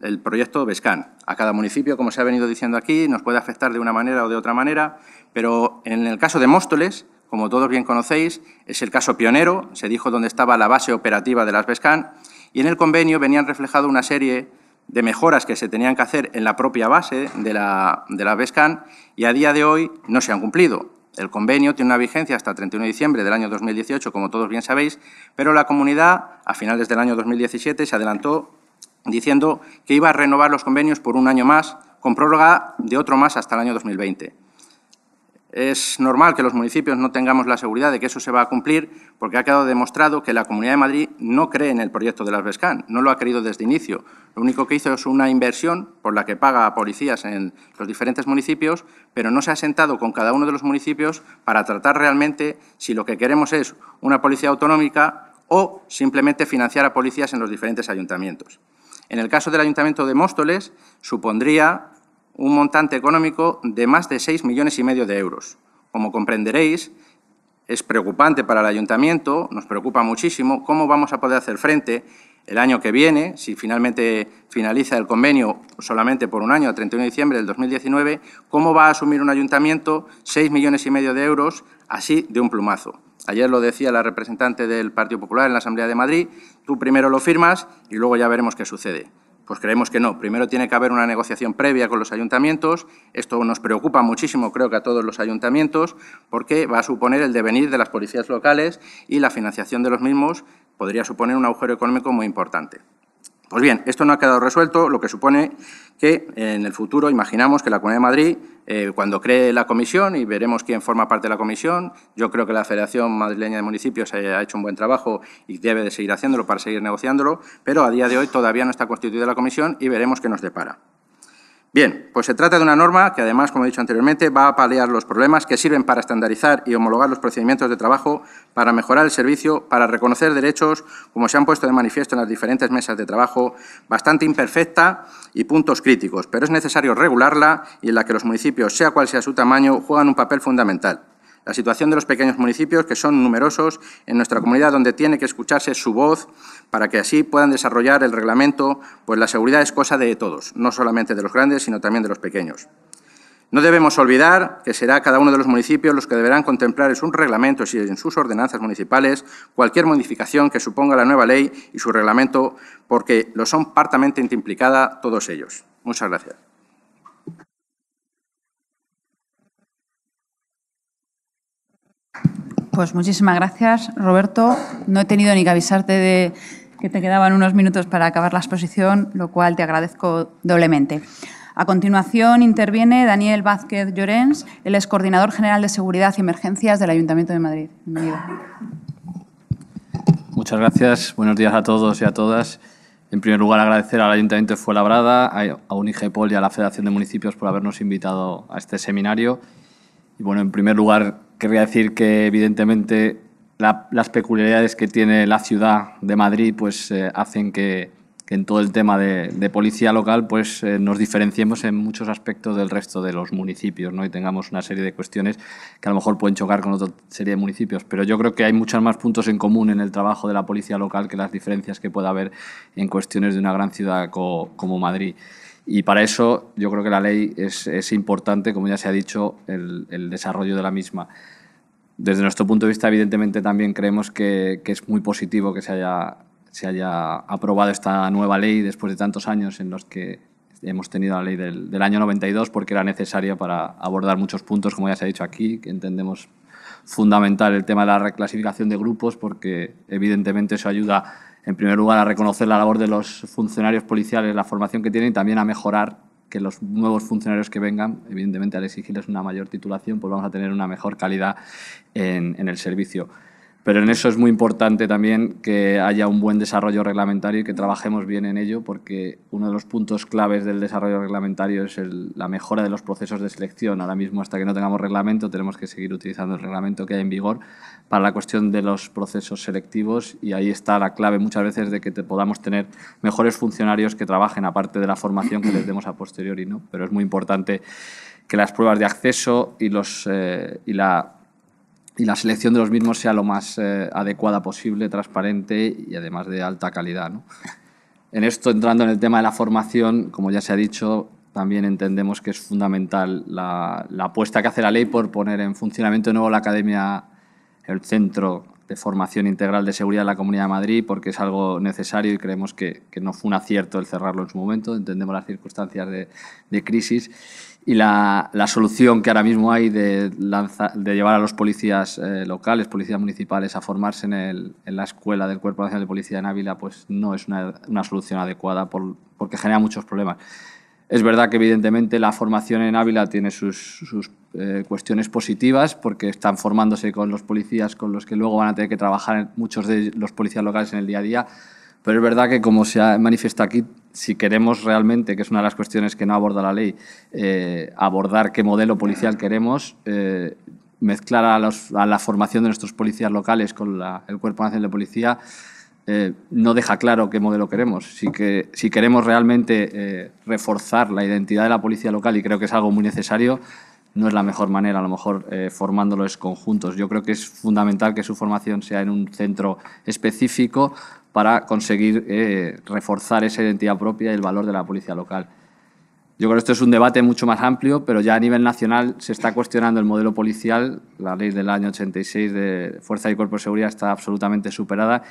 el proyecto Bescan. A cada municipio, como se ha venido diciendo aquí, nos puede afectar de una manera o de otra manera, pero en el caso de Móstoles, como todos bien conocéis, es el caso pionero, se dijo dónde estaba la base operativa de las BESCAN, y en el convenio venían reflejadas una serie de mejoras que se tenían que hacer en la propia base de la, de BESCAN y a día de hoy no se han cumplido. El convenio tiene una vigencia hasta el 31 de diciembre del año 2018, como todos bien sabéis, pero la comunidad a finales del año 2017 se adelantó diciendo que iba a renovar los convenios por un año más, con prórroga de otro más hasta el año 2020. Es normal que los municipios no tengamos la seguridad de que eso se va a cumplir porque ha quedado demostrado que la Comunidad de Madrid no cree en el proyecto de las Vescan, no lo ha creído desde inicio. Lo único que hizo es una inversión por la que paga a policías en los diferentes municipios, pero no se ha sentado con cada uno de los municipios para tratar realmente si lo que queremos es una policía autonómica o simplemente financiar a policías en los diferentes ayuntamientos. En el caso del Ayuntamiento de Móstoles, supondría un montante económico de más de 6 millones y medio de euros. Como comprenderéis, es preocupante para el ayuntamiento, nos preocupa muchísimo cómo vamos a poder hacer frente el año que viene, si finalmente finaliza el convenio solamente por un año, a 31 de diciembre del 2019, cómo va a asumir un ayuntamiento 6 millones y medio de euros así de un plumazo. Ayer lo decía la representante del Partido Popular en la Asamblea de Madrid, tú primero lo firmas y luego ya veremos qué sucede. Pues creemos que no. Primero tiene que haber una negociación previa con los ayuntamientos. Esto nos preocupa muchísimo, creo que a todos los ayuntamientos, porque va a suponer el devenir de las policías locales y la financiación de los mismos podría suponer un agujero económico muy importante. Pues bien, esto no ha quedado resuelto, lo que supone que en el futuro imaginamos que la Comunidad de Madrid, eh, cuando cree la comisión, y veremos quién forma parte de la comisión, yo creo que la Federación Madrileña de Municipios eh, ha hecho un buen trabajo y debe de seguir haciéndolo para seguir negociándolo, pero a día de hoy todavía no está constituida la comisión y veremos qué nos depara. Bien, pues se trata de una norma que además, como he dicho anteriormente, va a paliar los problemas que sirven para estandarizar y homologar los procedimientos de trabajo, para mejorar el servicio, para reconocer derechos, como se han puesto de manifiesto en las diferentes mesas de trabajo, bastante imperfecta y puntos críticos, pero es necesario regularla y en la que los municipios, sea cual sea su tamaño, juegan un papel fundamental. La situación de los pequeños municipios, que son numerosos en nuestra comunidad, donde tiene que escucharse su voz para que así puedan desarrollar el reglamento, pues la seguridad es cosa de todos, no solamente de los grandes, sino también de los pequeños. No debemos olvidar que será cada uno de los municipios los que deberán contemplar en sus reglamentos y en sus ordenanzas municipales cualquier modificación que suponga la nueva ley y su reglamento, porque lo son partamente implicada todos ellos. Muchas gracias. Pues muchísimas gracias, Roberto. No he tenido ni que avisarte de que te quedaban unos minutos para acabar la exposición, lo cual te agradezco doblemente. A continuación interviene Daniel Vázquez Llorens, el excoordinador coordinador general de Seguridad y Emergencias del Ayuntamiento de Madrid. Muchas gracias. Buenos días a todos y a todas. En primer lugar, agradecer al Ayuntamiento de Fuenlabrada, a UNIGEPOL y a la Federación de Municipios por habernos invitado a este seminario. Y bueno, en primer lugar, querría decir que evidentemente las peculiaridades que tiene la ciudad de Madrid pues eh, hacen que, en todo el tema de, policía local pues eh, nos diferenciemos en muchos aspectos del resto de los municipios ¿no? y tengamos una serie de cuestiones que a lo mejor pueden chocar con otra serie de municipios pero yo creo que hay muchos más puntos en común en el trabajo de la policía local que las diferencias que pueda haber en cuestiones de una gran ciudad como Madrid. Y para eso yo creo que la ley es, importante, como ya se ha dicho, el, el desarrollo de la misma. Desde nuestro punto de vista, evidentemente, también creemos que, es muy positivo que se haya, aprobado esta nueva ley después de tantos años en los que hemos tenido la ley del, del, año 92 porque era necesaria para abordar muchos puntos, como ya se ha dicho aquí, que entendemos fundamental el tema de la reclasificación de grupos porque evidentemente eso ayuda en primer lugar a reconocer la labor de los funcionarios policiales, la formación que tienen y también a mejorar que los nuevos funcionarios que vengan, evidentemente al exigirles una mayor titulación, pues vamos a tener una mejor calidad en, en el servicio. Pero en eso es muy importante también que haya un buen desarrollo reglamentario y que trabajemos bien en ello, porque uno de los puntos claves del desarrollo reglamentario es la mejora de los procesos de selección. Ahora mismo, hasta que no tengamos reglamento, tenemos que seguir utilizando el reglamento que hay en vigor para la cuestión de los procesos selectivos y ahí está la clave muchas veces de que podamos tener mejores funcionarios que trabajen, aparte de la formación que les demos a posteriori. ¿no? Pero es muy importante que las pruebas de acceso y, los, eh, y la y la selección de los mismos sea lo más eh, adecuada posible, transparente y además de alta calidad. En esto, entrando en el tema de la formación, como ya se ha dicho, también entendemos que es fundamental la, la apuesta que hace la ley por poner en funcionamiento de nuevo la academia, el centro de formación integral de seguridad de la Comunidad de Madrid porque es algo necesario y creemos que, que no fue un acierto el cerrarlo en su momento, entendemos las circunstancias de, crisis y la, la, solución que ahora mismo hay de, de llevar a los policías eh, locales, policías municipales a formarse en, el, en, la escuela del Cuerpo Nacional de Policía en Ávila pues no es una, una solución adecuada por, porque genera muchos problemas. Es verdad que evidentemente la formación en Ávila tiene sus, eh, cuestiones positivas porque están formándose con los policías con los que luego van a tener que trabajar muchos de los policías locales en el día a día, pero es verdad que, como se manifiesta aquí, si queremos realmente, que es una de las cuestiones que no aborda la ley, eh, abordar qué modelo policial queremos, eh, mezclar a, la formación de nuestros policías locales con el Cuerpo Nacional de Policía eh, no deja claro qué modelo queremos. Si, que, si queremos realmente eh, reforzar la identidad de la policía local, y creo que es algo muy necesario, no es la mejor manera, a lo mejor eh, formándolos conjuntos. Yo creo que es fundamental que su formación sea en un centro específico para conseguir reforzar esa identidad propia y el valor de la policía local. Yo creo que esto es un debate mucho más amplio, pero ya a nivel nacional se está cuestionando el modelo policial. La ley del año 86 de Fuerza y Cuerpo de Seguridad está absolutamente superada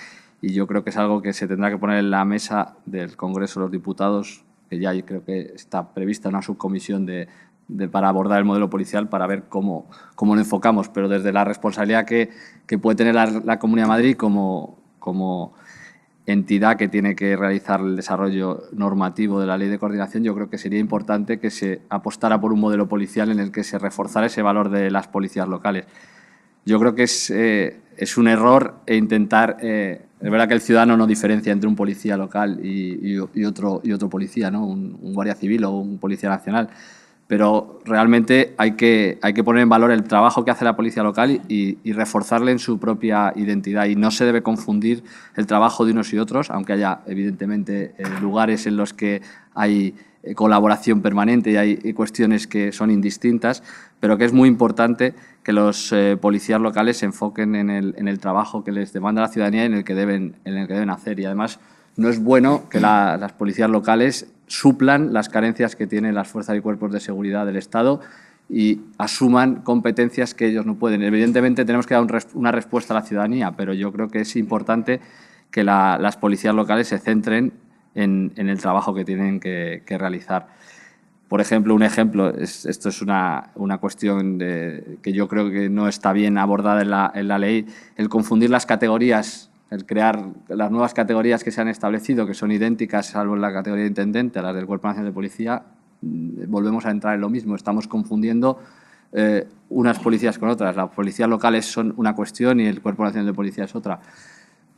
y yo creo que es algo que se tendrá que poner en la mesa del Congreso de los Diputados, que ya creo que está prevista una subcomisión para abordar el modelo policial, para ver cómo, cómo lo enfocamos, pero desde la responsabilidad que, puede tener la, Comunidad de Madrid como, como entidad que tiene que realizar el desarrollo normativo de la ley de coordinación, yo creo que sería importante que se apostara por un modelo policial en el que se reforzara ese valor de las policías locales yo creo que es, eh, un error e intentar... Eh, es verdad que el ciudadano no diferencia entre un policía local y, otro, y otro policía, ¿no? Un, guardia civil o un policía nacional. Pero realmente hay que, hay que poner en valor el trabajo que hace la policía local y, reforzarle en su propia identidad. Y no se debe confundir el trabajo de unos y otros, aunque haya evidentemente eh, lugares en los que hay eh, colaboración permanente y hay eh, cuestiones que son indistintas, pero que es muy importante que los eh, policías locales se enfoquen en el, trabajo que les demanda la ciudadanía y en el que deben, en hacer. Y además no es bueno que las policías locales suplan las carencias que tienen las fuerzas y cuerpos de seguridad del Estado y asuman competencias que ellos no pueden. Evidentemente tenemos que dar una respuesta a la ciudadanía, pero yo creo que es importante que las policías locales se centren en, el trabajo que tienen que, realizar. Por ejemplo, un ejemplo, esto es una, una cuestión que yo creo que no está bien abordada en la, en la ley, el confundir las categorías el crear las nuevas categorías que se han establecido, que son idénticas, salvo en la categoría de intendente, a las del Cuerpo Nacional de Policía, mm, volvemos a entrar en lo mismo. Estamos confundiendo eh, unas policías con otras. Las policías locales son una cuestión y el Cuerpo Nacional de Policía es otra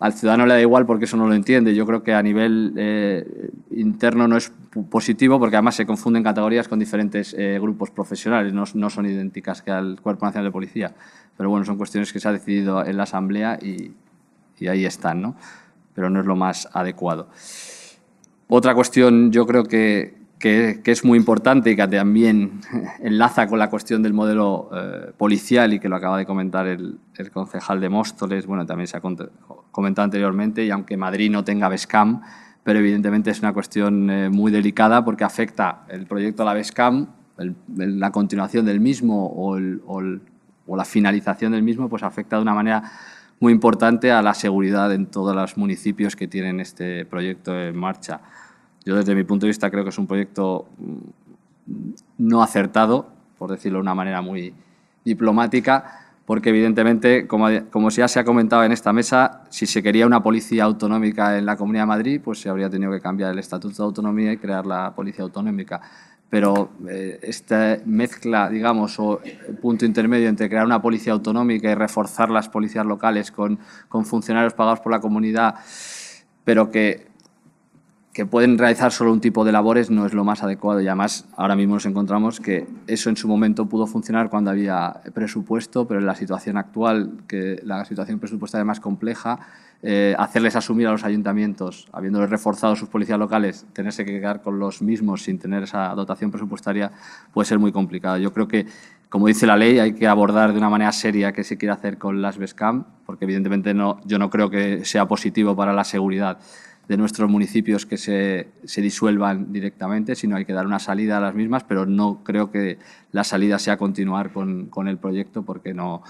al ciudadano le da igual porque eso no lo entiende. Yo creo que a nivel eh, interno no es positivo porque además se confunden categorías con diferentes eh, grupos profesionales, no, no, son idénticas que al Cuerpo Nacional de Policía. Pero bueno, son cuestiones que se ha decidido en la Asamblea y, y ahí están, ¿no? pero no es lo más adecuado. Otra cuestión yo creo que, que, es muy importante y que también enlaza con la cuestión del modelo eh, policial y que lo acaba de comentar el, concejal de Móstoles, bueno, también se ha comentado anteriormente, y aunque Madrid no tenga BESCAM, pero evidentemente es una cuestión eh, muy delicada porque afecta el proyecto a la BESCAM, la continuación del mismo o, o la finalización del mismo, pues afecta de una manera muy importante a la seguridad en todos los municipios que tienen este proyecto en marcha. Yo desde mi punto de vista creo que es un proyecto mm, no acertado, por decirlo de una manera muy diplomática, porque evidentemente, como, ya se ha comentado en esta mesa, si se quería una policía autonómica en la Comunidad de Madrid, pues se habría tenido que cambiar el Estatuto de Autonomía y crear la policía autonómica. Pero eh, esta mezcla, digamos, o punto intermedio entre crear una policía autonómica y reforzar las policías locales con, con funcionarios pagados por la comunidad, pero que que pueden realizar solo un tipo de labores no es lo más adecuado y además ahora mismo nos encontramos que eso en su momento pudo funcionar cuando había presupuesto, pero en la situación actual, que la situación presupuestaria es más compleja, eh, hacerles asumir a los ayuntamientos, habiéndoles reforzado sus policías locales, tenerse que quedar con los mismos sin tener esa dotación presupuestaria puede ser muy complicado. Yo creo que, como dice la ley, hay que abordar de una manera seria qué se quiere hacer con las BESCAM, porque evidentemente no, yo no creo que sea positivo para la seguridad de nuestros municipios que se, disuelvan directamente, sino hay que dar una salida a las mismas, pero no creo que la salida sea continuar con, el proyecto porque no,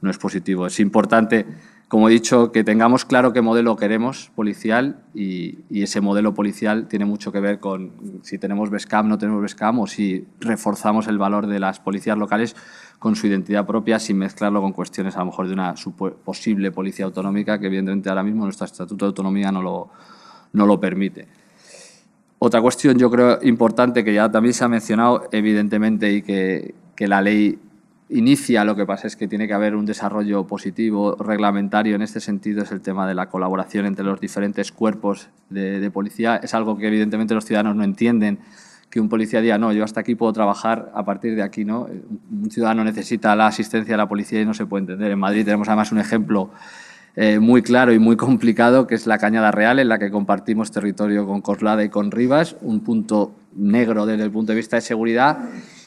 no, es positivo. Es importante, como he dicho, que tengamos claro qué modelo queremos policial y, y ese modelo policial tiene mucho que ver con si tenemos BESCAM, no tenemos BESCAM o si reforzamos el valor de las policías locales con su identidad propia sin mezclarlo con cuestiones a lo mejor de una posible policía autonómica que evidentemente ahora mismo nuestro Estatuto de Autonomía no lo no lo permite. Otra cuestión yo creo importante que ya también se ha mencionado, evidentemente, y que, la ley inicia, lo que pasa es que tiene que haber un desarrollo positivo, reglamentario en este sentido, es el tema de la colaboración entre los diferentes cuerpos de, de, policía. Es algo que evidentemente los ciudadanos no entienden, que un policía diga, no, yo hasta aquí puedo trabajar, a partir de aquí no. Un ciudadano necesita la asistencia de la policía y no se puede entender. En Madrid tenemos además un ejemplo eh, muy claro y muy complicado, que es la Cañada Real, en la que compartimos territorio con Coslada y con Rivas, un punto negro desde el punto de vista de seguridad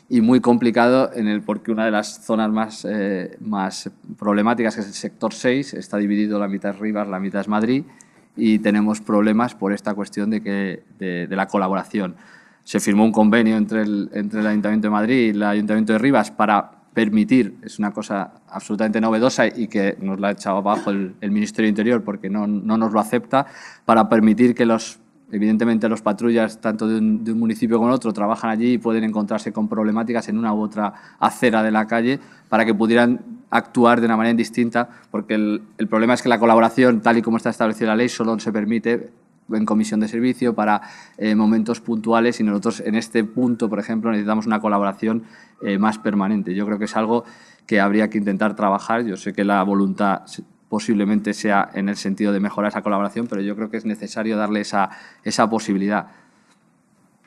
y muy complicado en el porque una de las zonas más, eh, más problemáticas, que es el sector 6, está dividido, la mitad es Rivas, la mitad es Madrid, y tenemos problemas por esta cuestión de, que, de, de la colaboración. Se firmó un convenio entre el, entre el Ayuntamiento de Madrid y el Ayuntamiento de Rivas para permitir, es una cosa absolutamente novedosa y que nos la ha echado abajo el, Ministerio Interior porque no, nos lo acepta, para permitir que los, evidentemente los patrullas tanto de un, municipio como otro trabajan allí y pueden encontrarse con problemáticas en una u otra acera de la calle para que pudieran actuar de una manera distinta porque el, el problema es que la colaboración, tal y como está establecida la ley, solo se permite en comisión de servicio, para eh, momentos puntuales y nosotros en este punto, por ejemplo, necesitamos una colaboración eh, más permanente. Yo creo que es algo que habría que intentar trabajar. Yo sé que la voluntad posiblemente sea en el sentido de mejorar esa colaboración, pero yo creo que es necesario darle esa, esa posibilidad.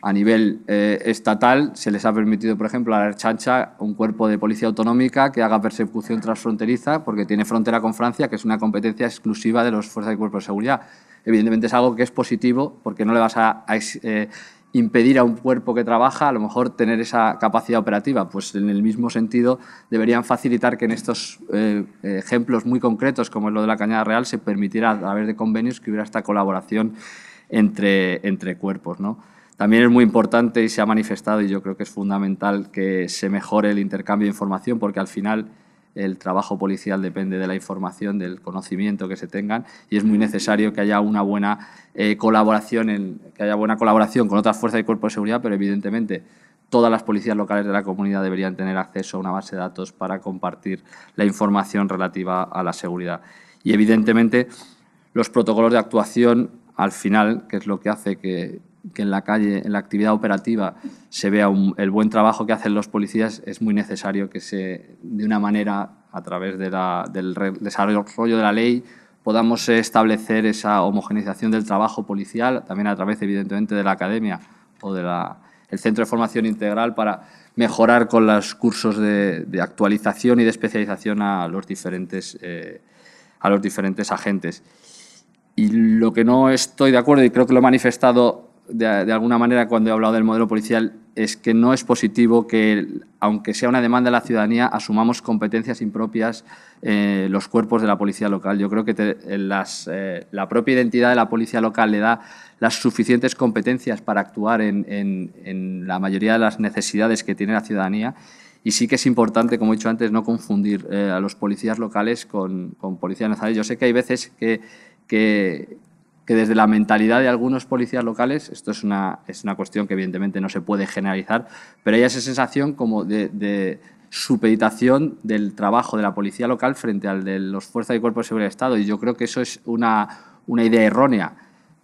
A nivel eh, estatal se les ha permitido, por ejemplo, a la Erchancha un cuerpo de policía autonómica que haga persecución transfronteriza porque tiene frontera con Francia, que es una competencia exclusiva de los fuerzas de cuerpos de seguridad evidentemente es algo que es positivo porque no le vas a, eh, impedir a un cuerpo que trabaja a lo mejor tener esa capacidad operativa. Pues en el mismo sentido deberían facilitar que en estos eh, ejemplos muy concretos como es lo de la Cañada Real se permitiera a través de convenios que hubiera esta colaboración entre, entre cuerpos. También es muy importante y se ha manifestado y yo creo que es fundamental que se mejore el intercambio de información porque al final el trabajo policial depende de la información, del conocimiento que se tengan y es muy necesario que haya una buena eh, colaboración, que haya buena colaboración con otras fuerzas y cuerpos de seguridad, pero evidentemente todas las policías locales de la comunidad deberían tener acceso a una base de datos para compartir la información relativa a la seguridad. Y evidentemente los protocolos de actuación al final, que es lo que hace que que en la calle, en la actividad operativa, se vea el buen trabajo que hacen los policías, es muy necesario que se, de una manera, a través del desarrollo de la ley, podamos establecer esa homogeneización del trabajo policial, también a través, evidentemente, de la academia o del centro de formación integral para mejorar con los cursos de, actualización y de especialización a los diferentes, eh, a los diferentes agentes. Y lo que no estoy de acuerdo, y creo que lo he manifestado de, alguna manera cuando he hablado del modelo policial es que no es positivo que, aunque sea una demanda de la ciudadanía, asumamos competencias impropias eh, los cuerpos de la policía local. Yo creo que eh, eh, la propia identidad de la policía local le da las suficientes competencias para actuar en, la mayoría de las necesidades que tiene la ciudadanía. Y sí que es importante, como he dicho antes, no confundir a los policías locales con, policías nacionales. Yo sé que hay veces que que desde la mentalidad de algunos policías locales, esto es una, es una cuestión que evidentemente no se puede generalizar, pero hay esa sensación como de, supeditación del trabajo de la policía local frente al de los fuerzas y cuerpos de seguridad del Estado. Y yo creo que eso es una, idea errónea.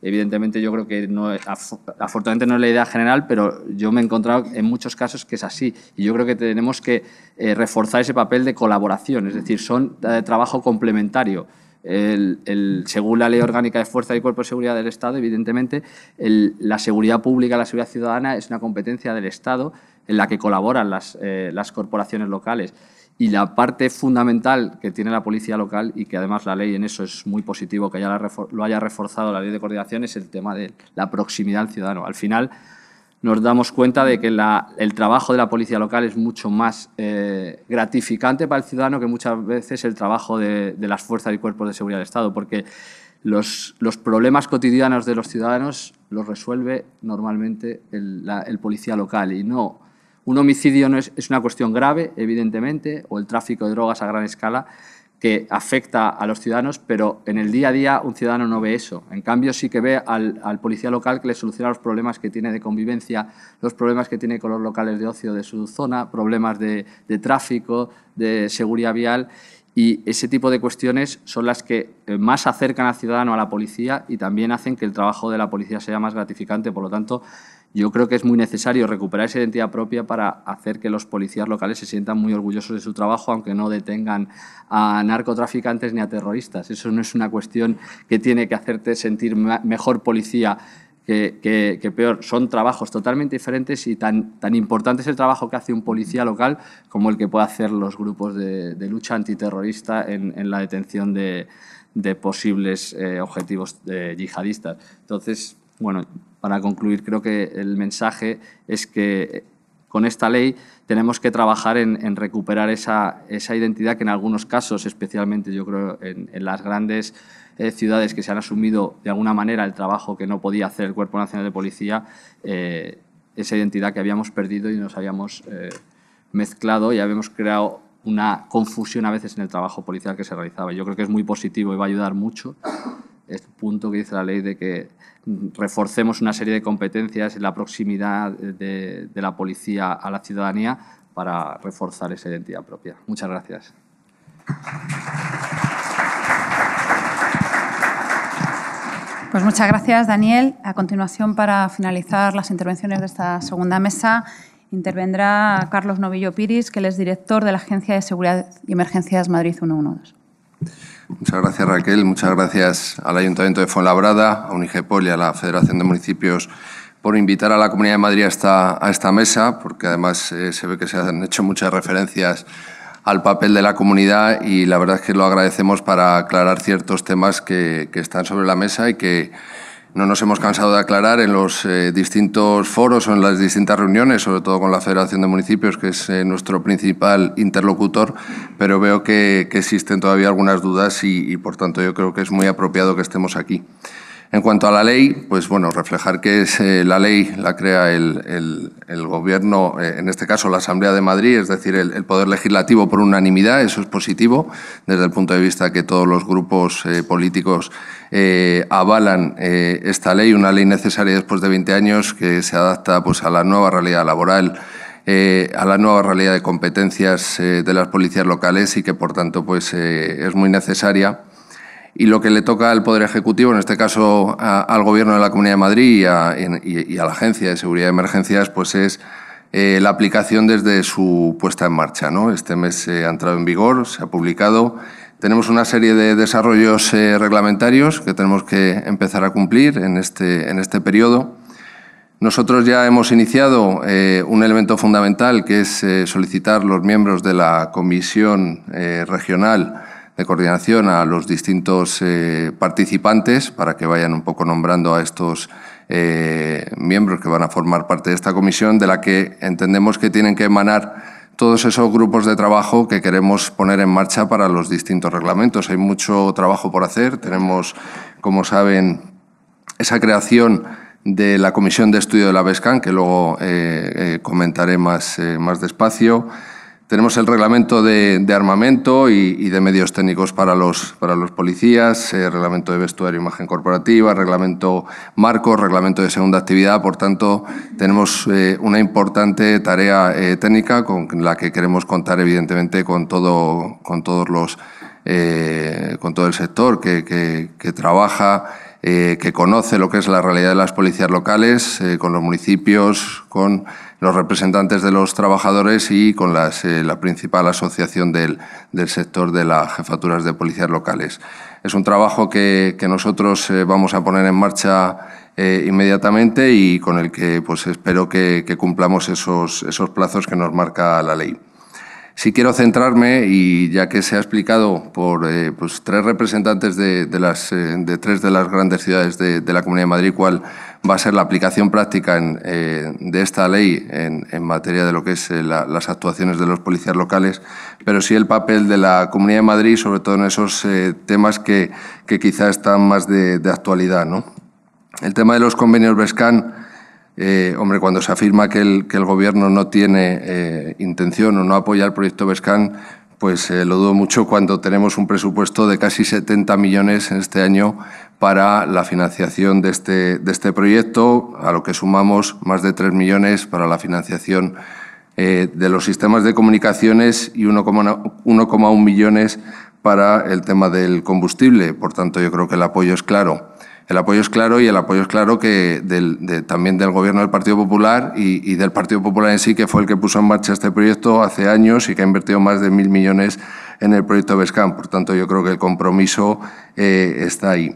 Evidentemente yo creo que no, afortunadamente no es la idea general, pero yo me he encontrado en muchos casos que es así. Y yo creo que tenemos que eh, reforzar ese papel de colaboración, es decir, son de eh, trabajo complementario según la Ley Orgánica de Fuerza y Cuerpo de Seguridad del Estado, evidentemente, la seguridad pública, la seguridad ciudadana es una competencia del Estado en la que colaboran las, eh, las corporaciones locales. Y la parte fundamental que tiene la policía local y que además la ley en eso es muy positivo que ya lo haya reforzado la ley de coordinación es el tema de la proximidad al ciudadano. Al final, nos damos cuenta de que el trabajo de la policía local es mucho más eh, gratificante para el ciudadano que muchas veces el trabajo de, las fuerzas y cuerpos de seguridad del Estado, porque los, problemas cotidianos de los ciudadanos los resuelve normalmente el, la, policía local y no. Un homicidio no es una cuestión grave, evidentemente, o el tráfico de drogas a gran escala, que afecta a los ciudadanos, pero en el día a día un ciudadano no ve eso. En cambio, sí que ve al, policía local que le soluciona los problemas que tiene de convivencia, los problemas que tiene con los locales de ocio de su zona, problemas de, de tráfico, de seguridad vial. Y ese tipo de cuestiones son las que eh, más acercan al ciudadano a la policía y también hacen que el trabajo de la policía sea más gratificante. Por lo tanto, yo creo que es muy necesario recuperar esa identidad propia para hacer que los policías locales se sientan muy orgullosos de su trabajo, aunque no detengan a narcotraficantes ni a terroristas. Eso no es una cuestión que tiene que hacerte sentir mejor policía que, peor. Son trabajos totalmente diferentes y tan, tan importante es el trabajo que hace un policía local como el que puede hacer los grupos de, lucha antiterrorista en, la detención de, posibles eh, objetivos eh, yihadistas. Entonces, bueno, para concluir, creo que el mensaje es que eh, con esta ley tenemos que trabajar en, recuperar esa, identidad que en algunos casos, especialmente yo creo en, las grandes eh, ciudades que se han asumido de alguna manera el trabajo que no podía hacer el Cuerpo Nacional de Policía, eh, esa identidad que habíamos perdido y nos habíamos mezclado y habíamos creado una confusión a veces en el trabajo policial que se realizaba. Yo creo que es muy positivo y va a ayudar mucho este punto que dice la ley de que reforcemos una serie de competencias en la proximidad de, la policía a la ciudadanía para reforzar esa identidad propia. Muchas gracias. Pues muchas gracias, Daniel. A continuación, para finalizar las intervenciones de esta segunda mesa, intervendrá Carlos Novillo Piris, que es director de la Agencia de Seguridad y Emergencias Madrid 112. Muchas gracias Raquel, muchas gracias al Ayuntamiento de Fuenlabrada, a Unigepol y a la Federación de Municipios por invitar a la Comunidad de Madrid a esta, a esta mesa, porque además eh, se ve que se han hecho muchas referencias al papel de la comunidad y la verdad es que lo agradecemos para aclarar ciertos temas que, que están sobre la mesa y que no nos hemos cansado de aclarar en los eh, distintos foros o en las distintas reuniones, sobre todo con la Federación de Municipios, que es eh, nuestro principal interlocutor, pero veo que, existen todavía algunas dudas y, por tanto, yo creo que es muy apropiado que estemos aquí. En cuanto a la ley, pues bueno, reflejar que es eh, la ley la crea el, Gobierno, eh, en este caso la Asamblea de Madrid, es decir, el, Poder Legislativo por unanimidad, eso es positivo, desde el punto de vista que todos los grupos eh, políticos avalan esta ley, una ley necesaria después de 20 años que se adapta pues, a la nueva realidad laboral. a la nueva realidad de competencias de las policías locales y que, por tanto, pues, es muy necesaria y lo que le toca al Poder Ejecutivo, en este caso al Gobierno de la Comunidad de Madrid y a, la Agencia de Seguridad de Emergencias, pues es eh, la aplicación desde su puesta en marcha. ¿no? Este mes se eh, ha entrado en vigor, se ha publicado. Tenemos una serie de desarrollos eh, reglamentarios que tenemos que empezar a cumplir en este, en este periodo. Nosotros ya hemos iniciado un elemento fundamental que es solicitar los miembros de la Comisión Regional de coordinación a los distintos eh, participantes para que vayan un poco nombrando a estos eh, miembros que van a formar parte de esta comisión, de la que entendemos que tienen que emanar todos esos grupos de trabajo que queremos poner en marcha para los distintos reglamentos. Hay mucho trabajo por hacer. Tenemos, como saben, esa creación de la Comisión de Estudio de la BESCAN, que luego eh, comentaré más, más despacio tenemos el reglamento de, armamento y, de medios técnicos para los, para los policías, eh, reglamento de vestuario y imagen corporativa, reglamento marco, reglamento de segunda actividad. Por tanto, tenemos eh, una importante tarea eh, técnica con la que queremos contar, evidentemente, con, todo, con, todos los, con todo el sector que trabaja. que conoce lo que es la realidad de las policías locales, con los municipios, con los representantes de los trabajadores y con eh, la principal asociación del, del, sector de las jefaturas de policías locales. Es un trabajo que, que nosotros eh, vamos a poner en marcha eh, inmediatamente y con el que pues, espero que, que cumplamos esos, esos plazos que nos marca la ley. Si quiero centrarme, y ya que se ha explicado por eh, pues, tres representantes de, las, eh, de tres de las grandes ciudades de, la Comunidad de Madrid, cuál va a ser la aplicación práctica eh, de esta ley en, materia de lo que es las actuaciones de los policías locales, pero sí el papel de la Comunidad de Madrid, sobre todo en esos temas que, quizás están más de, actualidad. ¿no? El tema de los convenios Bescan eh, hombre, cuando se afirma que el, gobierno no tiene eh, intención o no apoya el proyecto Bescan, pues eh, lo dudo mucho cuando tenemos un presupuesto de casi 70 millones en este año para la financiación de este, este proyecto, a lo que sumamos más de 3 millones para la financiación de los sistemas de comunicaciones y 1,1 millones para el tema del combustible. Por tanto, yo creo que el apoyo es claro. El apoyo es claro y el apoyo es claro que también del Gobierno del Partido Popular y, del Partido Popular en sí, que fue el que puso en marcha este proyecto hace años y que ha invertido más de mil millones en el proyecto BESCAN. Por tanto, yo creo que el compromiso eh, está ahí.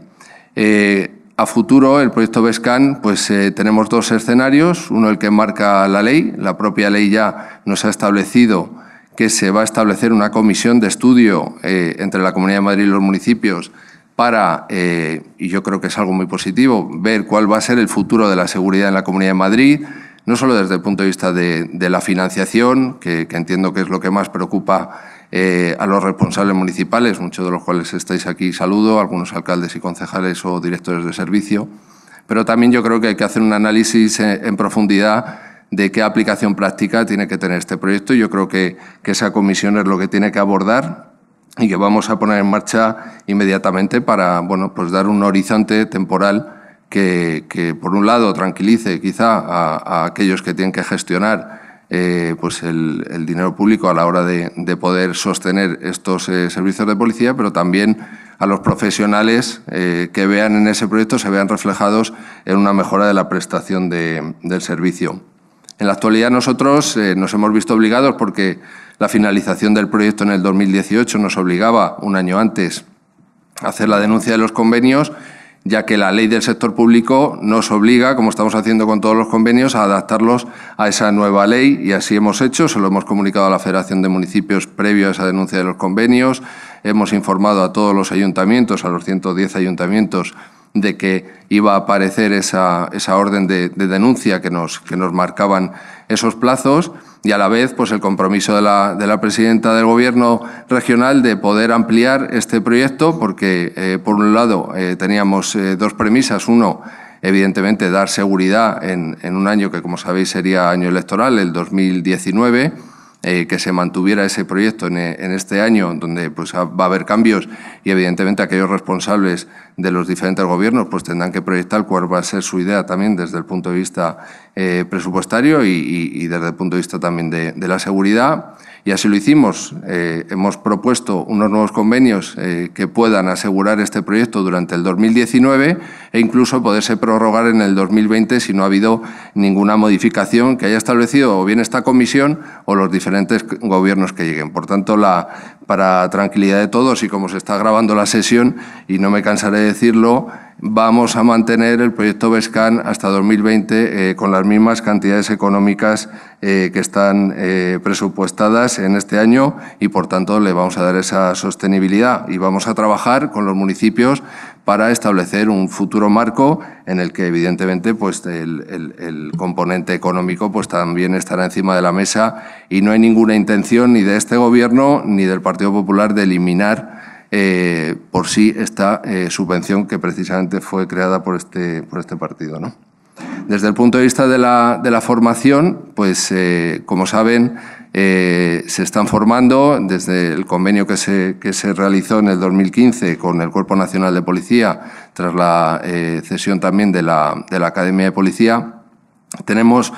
Eh, a futuro, el proyecto Bescan, pues eh, tenemos dos escenarios. Uno, el que marca la ley. La propia ley ya nos ha establecido que se va a establecer una comisión de estudio entre la Comunidad de Madrid y los municipios para, eh, y yo creo que es algo muy positivo, ver cuál va a ser el futuro de la seguridad en la Comunidad de Madrid, no solo desde el punto de vista de, la financiación, que, entiendo que es lo que más preocupa eh, a los responsables municipales, muchos de los cuales estáis aquí, saludo, algunos alcaldes y concejales o directores de servicio, pero también yo creo que hay que hacer un análisis en, profundidad de qué aplicación práctica tiene que tener este proyecto. Yo creo que esa comisión es lo que tiene que abordar y que vamos a poner en marcha inmediatamente para bueno, pues dar un horizonte temporal que, por un lado tranquilice quizá a, aquellos que tienen que gestionar eh, pues el, dinero público a la hora de, poder sostener estos eh, servicios de policía, pero también a los profesionales eh, que vean en ese proyecto se vean reflejados en una mejora de la prestación del servicio. En la actualidad nosotros nos hemos visto obligados porque la finalización del proyecto en el 2018 nos obligaba, un año antes, a hacer la denuncia de los convenios, ya que la ley del sector público nos obliga, como estamos haciendo con todos los convenios, a adaptarlos a esa nueva ley y así hemos hecho. Se lo hemos comunicado a la Federación de Municipios previo a esa denuncia de los convenios. Hemos informado a todos los ayuntamientos, a los 110 ayuntamientos, de que iba a aparecer esa, orden de, denuncia que nos marcaban esos plazos y a la vez pues, el compromiso de la, presidenta del Gobierno regional de poder ampliar este proyecto, porque eh, por un lado eh, teníamos eh, dos premisas. Uno, evidentemente, dar seguridad en, un año que, como sabéis, sería año electoral, el 2019. que se mantuviera ese proyecto en, este año, donde pues, va a haber cambios y, evidentemente, aquellos responsables de los diferentes gobiernos pues tendrán que proyectar cuál va a ser su idea también desde el punto de vista eh, presupuestario y, desde el punto de vista también de, la seguridad. Y así lo hicimos. Eh, hemos propuesto unos nuevos convenios eh, que puedan asegurar este proyecto durante el 2019 e incluso poderse prorrogar en el 2020 si no ha habido ninguna modificación que haya establecido o bien esta comisión o los diferentes gobiernos que lleguen. Por tanto, la, para tranquilidad de todos y como se está grabando la sesión y no me cansaré decirlo, vamos a mantener el proyecto Bescan hasta 2020 eh, con las mismas cantidades económicas eh, que están eh, presupuestadas en este año y, por tanto, le vamos a dar esa sostenibilidad y vamos a trabajar con los municipios para establecer un futuro marco en el que, evidentemente, pues, el, componente económico pues, también estará encima de la mesa y no hay ninguna intención ni de este Gobierno ni del Partido Popular de eliminar eh, por sí esta eh, subvención que precisamente fue creada por este, por este partido. ¿no? Desde el punto de vista de la, formación, pues eh, como saben, se están formando desde el convenio que se, se realizó en el 2015 con el Cuerpo Nacional de Policía, tras la cesión también de la, de la Academia de Policía. Tenemos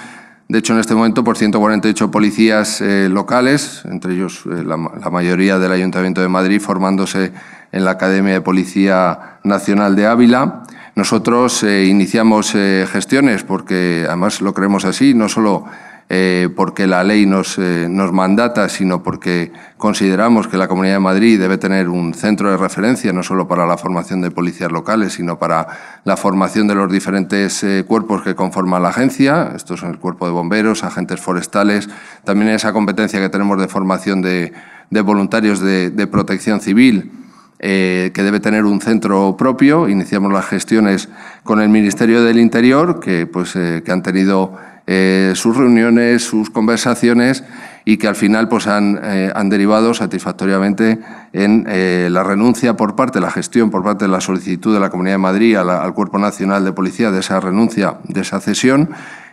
de hecho, en este momento, por 148 policías eh, locales, entre ellos eh, la, mayoría del Ayuntamiento de Madrid, formándose en la Academia de Policía Nacional de Ávila. Nosotros eh, iniciamos gestiones porque, además, lo creemos así, no solo eh, porque la ley nos, eh, nos, mandata, sino porque consideramos que la Comunidad de Madrid debe tener un centro de referencia, no solo para la formación de policías locales, sino para la formación de los diferentes eh, cuerpos que conforman la agencia. estos son el cuerpo de bomberos, agentes forestales, también esa competencia que tenemos de formación de, voluntarios de, de, protección civil. que debe tener un centro propio. Iniciamos las gestiones con el Ministerio del Interior, que, pues, que han tenido eh, sus reuniones, sus conversaciones y que al final pues, han, eh, derivado satisfactoriamente en eh, la renuncia por parte, la gestión por parte de la solicitud de la Comunidad de Madrid al Cuerpo Nacional de Policía de esa renuncia, de esa cesión,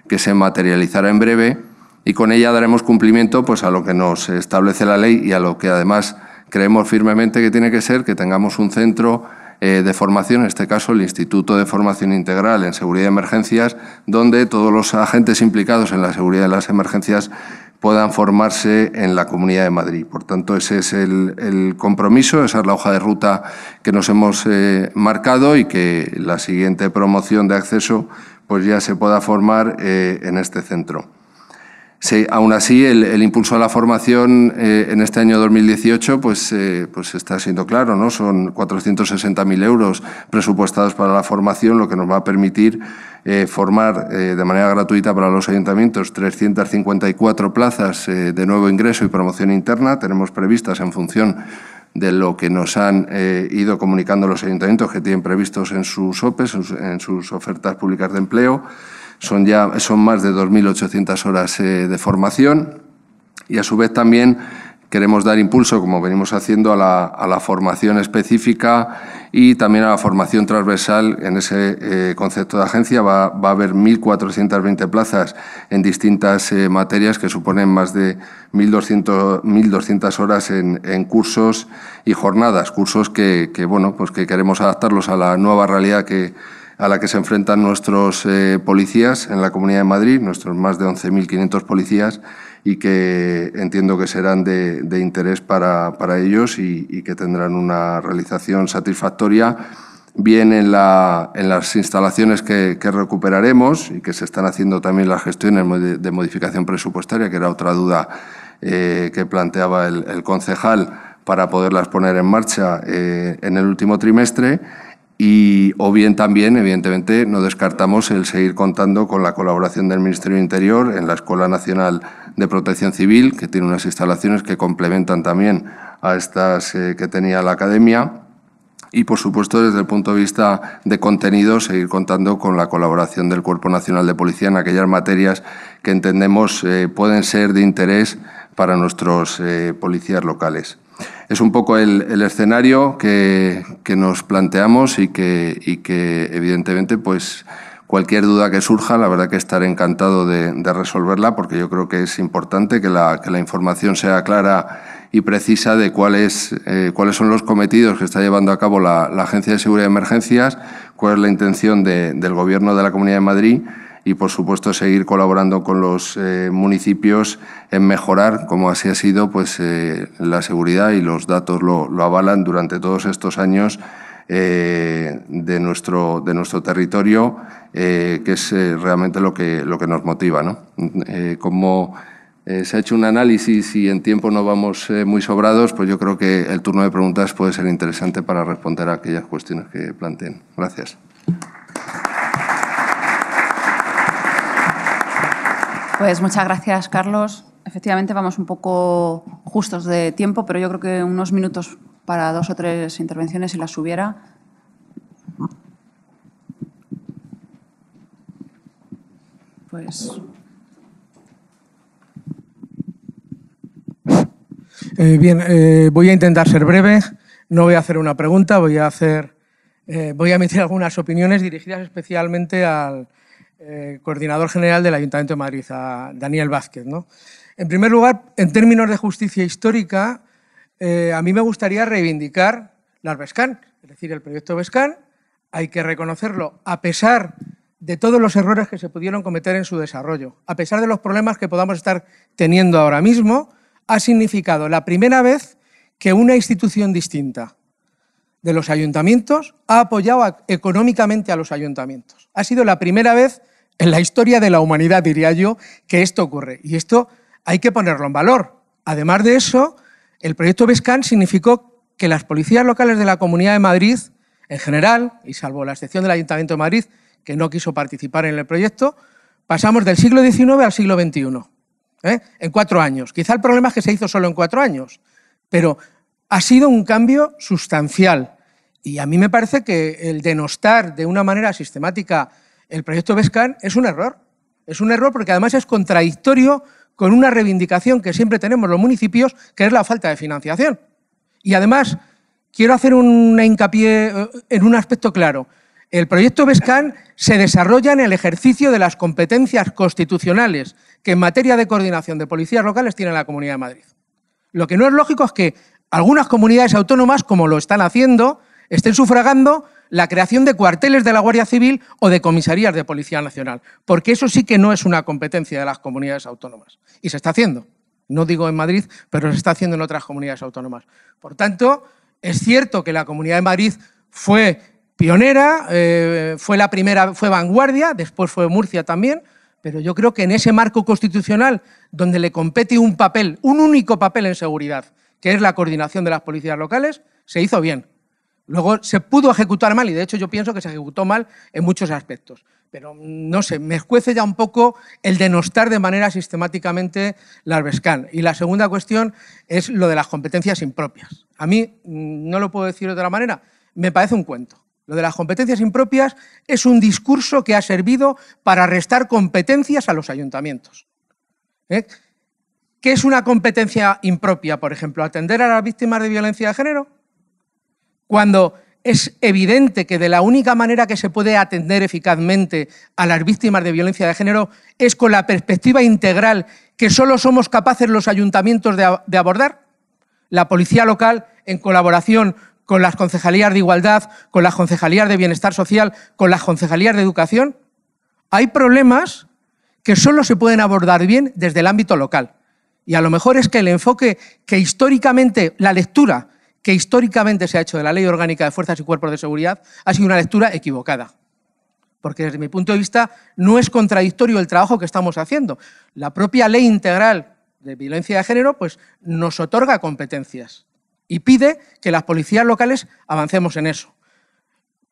que se materializará en breve y con ella daremos cumplimiento pues, a lo que nos establece la ley y a lo que además creemos firmemente que tiene que ser que tengamos un centro eh, de formación, en este caso el Instituto de Formación Integral en Seguridad de Emergencias, donde todos los agentes implicados en la seguridad de las emergencias puedan formarse en la Comunidad de Madrid. Por tanto, ese es el, compromiso, esa es la hoja de ruta que nos hemos eh, marcado y que la siguiente promoción de acceso pues ya se pueda formar eh, en este centro. Sí, aún así, el, impulso a la formación eh, en este año 2018 pues, eh, pues está siendo claro, ¿no? Son 460.000 euros presupuestados para la formación, lo que nos va a permitir eh, formar de manera gratuita para los ayuntamientos 354 plazas de nuevo ingreso y promoción interna. Tenemos previstas en función de lo que nos han ido comunicando los ayuntamientos que tienen previstos en sus OPEs, en sus ofertas públicas de empleo. Son, ya, son más de 2.800 horas eh, de formación y a su vez también queremos dar impulso, como venimos haciendo, a la, formación específica y también a la formación transversal. En ese eh, concepto de agencia va, a haber 1.420 plazas en distintas eh, materias que suponen más de 1.200 horas en, cursos y jornadas, cursos que, que, bueno, pues que queremos adaptarlos a la nueva realidad que a la que se enfrentan nuestros eh, policías en la Comunidad de Madrid, nuestros más de 11.500 policías, y que entiendo que serán de, interés para, ellos y, que tendrán una realización satisfactoria, bien en, las instalaciones que, recuperaremos y que se están haciendo también las gestiones de modificación presupuestaria, que era otra duda eh, que planteaba el, concejal, para poderlas poner en marcha eh, en el último trimestre y, o bien también, evidentemente, no descartamos el seguir contando con la colaboración del Ministerio del Interior en la Escuela Nacional de Protección Civil, que tiene unas instalaciones que complementan también a estas eh, que tenía la Academia. Y, por supuesto, desde el punto de vista de contenido, seguir contando con la colaboración del Cuerpo Nacional de Policía en aquellas materias que entendemos eh, pueden ser de interés para nuestros eh, policías locales es un poco el, escenario que, nos planteamos y que, evidentemente pues cualquier duda que surja, la verdad que estaré encantado de, resolverla porque yo creo que es importante que la, información sea clara y precisa de eh, cuáles son los cometidos que está llevando a cabo la, Agencia de Seguridad de Emergencias, cuál es la intención del Gobierno de la Comunidad de Madrid y, por supuesto, seguir colaborando con los eh, municipios en mejorar, como así ha sido, pues eh, la seguridad y los datos lo, avalan durante todos estos años eh, de, nuestro, de nuestro territorio, que es realmente lo que, lo que nos motiva. como se ha hecho un análisis y en tiempo no vamos muy sobrados, pues yo creo que el turno de preguntas puede ser interesante para responder a aquellas cuestiones que planteen. Gracias. Pues muchas gracias, Carlos. Efectivamente, vamos un poco justos de tiempo, pero yo creo que unos minutos para dos o tres intervenciones, si las hubiera. Pues. Eh, bien, eh, voy a intentar ser breve. No voy a hacer una pregunta, voy a hacer, eh, voy a emitir algunas opiniones dirigidas especialmente al, eh, coordinador general del Ayuntamiento de Madrid, Daniel Vázquez. En primer lugar, en términos de justicia histórica, eh, a mí me gustaría reivindicar la Vescan, es decir, el proyecto Vescan, hay que reconocerlo, a pesar de todos los errores que se pudieron cometer en su desarrollo, a pesar de los problemas que podamos estar teniendo ahora mismo, ha significado la primera vez que una institución distinta, de los ayuntamientos ha apoyado económicamente a los ayuntamientos. Ha sido la primera vez en la historia de la humanidad, diría yo, que esto ocurre. Y esto hay que ponerlo en valor. Además de eso, el proyecto Vescan significó que las policías locales de la Comunidad de Madrid, en general, y salvo la excepción del Ayuntamiento de Madrid, que no quiso participar en el proyecto, pasamos del siglo XIX al siglo XXI, ¿eh? en cuatro años. Quizá el problema es que se hizo solo en cuatro años, pero ha sido un cambio sustancial. Y a mí me parece que el denostar de una manera sistemática el proyecto Vescan es un error. Es un error porque además es contradictorio con una reivindicación que siempre tenemos los municipios, que es la falta de financiación. Y además, quiero hacer un hincapié eh, en un aspecto claro. El proyecto Vescan se desarrolla en el ejercicio de las competencias constitucionales que en materia de coordinación de policías locales tiene la Comunidad de Madrid. Lo que no es lógico es que algunas comunidades autónomas, como lo están haciendo, estén sufragando la creación de cuarteles de la Guardia Civil o de comisarías de Policía Nacional, porque eso sí que no es una competencia de las comunidades autónomas. Y se está haciendo. No digo en Madrid, pero se está haciendo en otras comunidades autónomas. Por tanto, es cierto que la Comunidad de Madrid fue pionera, eh, fue la primera, fue vanguardia, después fue Murcia también, pero yo creo que en ese marco constitucional donde le compete un papel, un único papel en seguridad, que es la coordinación de las policías locales, se hizo bien. Luego se pudo ejecutar mal y de hecho yo pienso que se ejecutó mal en muchos aspectos. Pero mm, no sé, me escuece ya un poco el denostar de manera sistemáticamente la Arbescan. Y la segunda cuestión es lo de las competencias impropias. A mí, mm, no lo puedo decir de otra manera, me parece un cuento. Lo de las competencias impropias es un discurso que ha servido para restar competencias a los ayuntamientos. ¿Eh? ¿Qué es una competencia impropia, por ejemplo? ¿Atender a las víctimas de violencia de género? cuando es evidente que de la única manera que se puede atender eficazmente a las víctimas de violencia de género es con la perspectiva integral que solo somos capaces los ayuntamientos de, abordar. La policía local, en colaboración con las concejalías de igualdad, con las concejalías de bienestar social, con las concejalías de educación, hay problemas que solo se pueden abordar bien desde el ámbito local. Y a lo mejor es que el enfoque que históricamente la lectura que históricamente se ha hecho de la Ley Orgánica de Fuerzas y Cuerpos de Seguridad ha sido una lectura equivocada. Porque desde mi punto de vista no es contradictorio el trabajo que estamos haciendo. La propia Ley Integral de Violencia de Género pues, nos otorga competencias y pide que las policías locales avancemos en eso.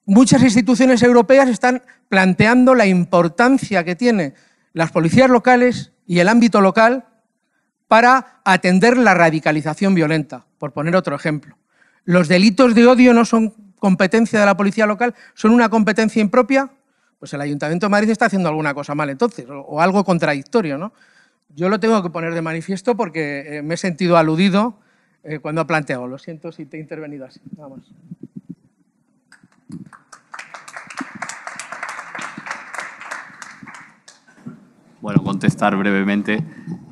Muchas instituciones europeas están planteando la importancia que tienen las policías locales y el ámbito local para atender la radicalización violenta, por poner otro ejemplo los delitos de odio no son competencia de la policía local, son una competencia impropia, pues el Ayuntamiento de Madrid está haciendo alguna cosa mal entonces, o algo contradictorio. ¿no? Yo lo tengo que poner de manifiesto porque eh, me he sentido aludido eh, cuando ha planteado. Lo siento si te he intervenido así. Vamos. Bueno, contestar brevemente.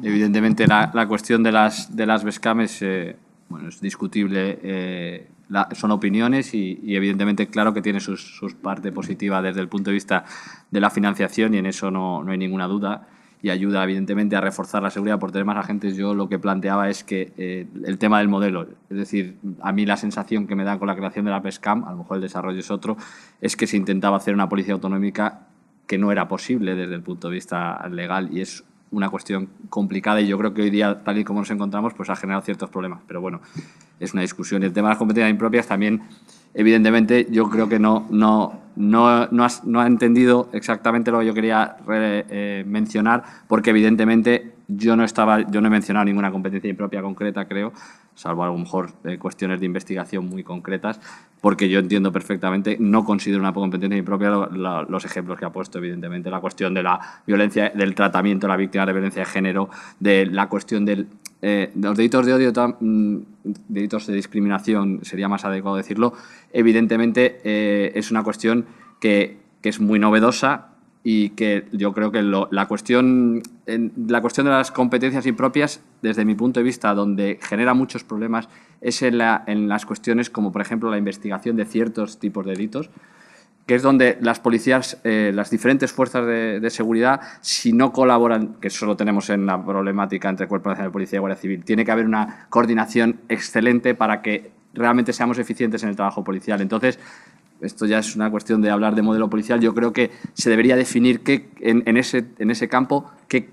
Evidentemente, la, cuestión de las, de las bescames eh, bueno, es discutible, eh, son opiniones y, evidentemente claro que tiene su, parte positiva desde el punto de vista de la financiación y en eso no, no hay ninguna duda y ayuda evidentemente a reforzar la seguridad por tener más agentes. Yo lo que planteaba es que eh, el tema del modelo, es decir, a mí la sensación que me da con la creación de la PESCAM, a lo mejor el desarrollo es otro, es que se intentaba hacer una policía autonómica que no era posible desde el punto de vista legal y es una cuestión complicada y yo creo que hoy día, tal y como nos encontramos, pues ha generado ciertos problemas. Pero bueno, es una discusión. y El tema de las competencias impropias también, evidentemente, yo creo que no, no, no, ha entendido exactamente lo que yo quería eh, eh, mencionar, porque evidentemente yo no estaba, yo no he mencionado ninguna competencia impropia concreta, creo, salvo a lo mejor eh, cuestiones de investigación muy concretas, porque yo entiendo perfectamente, no considero una competencia impropia los ejemplos que ha puesto, evidentemente, la cuestión de la violencia, del tratamiento de la víctima de violencia de género, de la cuestión eh, de los delitos de odio, mm, delitos de discriminación, sería más adecuado decirlo, evidentemente eh, es una cuestión que es muy novedosa, y que yo creo que la, cuestión, la cuestión de las competencias impropias, desde mi punto de vista, donde genera muchos problemas, es en, las cuestiones como, por ejemplo, la investigación de ciertos tipos de delitos, que es donde las policías, eh, las diferentes fuerzas de, seguridad, si no colaboran, que solo tenemos en la problemática entre Cuerpo Nacional de Policía y Guardia Civil, tiene que haber una coordinación excelente para que realmente seamos eficientes en el trabajo policial. Entonces, esto ya es una cuestión de hablar de modelo policial, yo creo que se debería definir qué, en, ese, en ese campo qué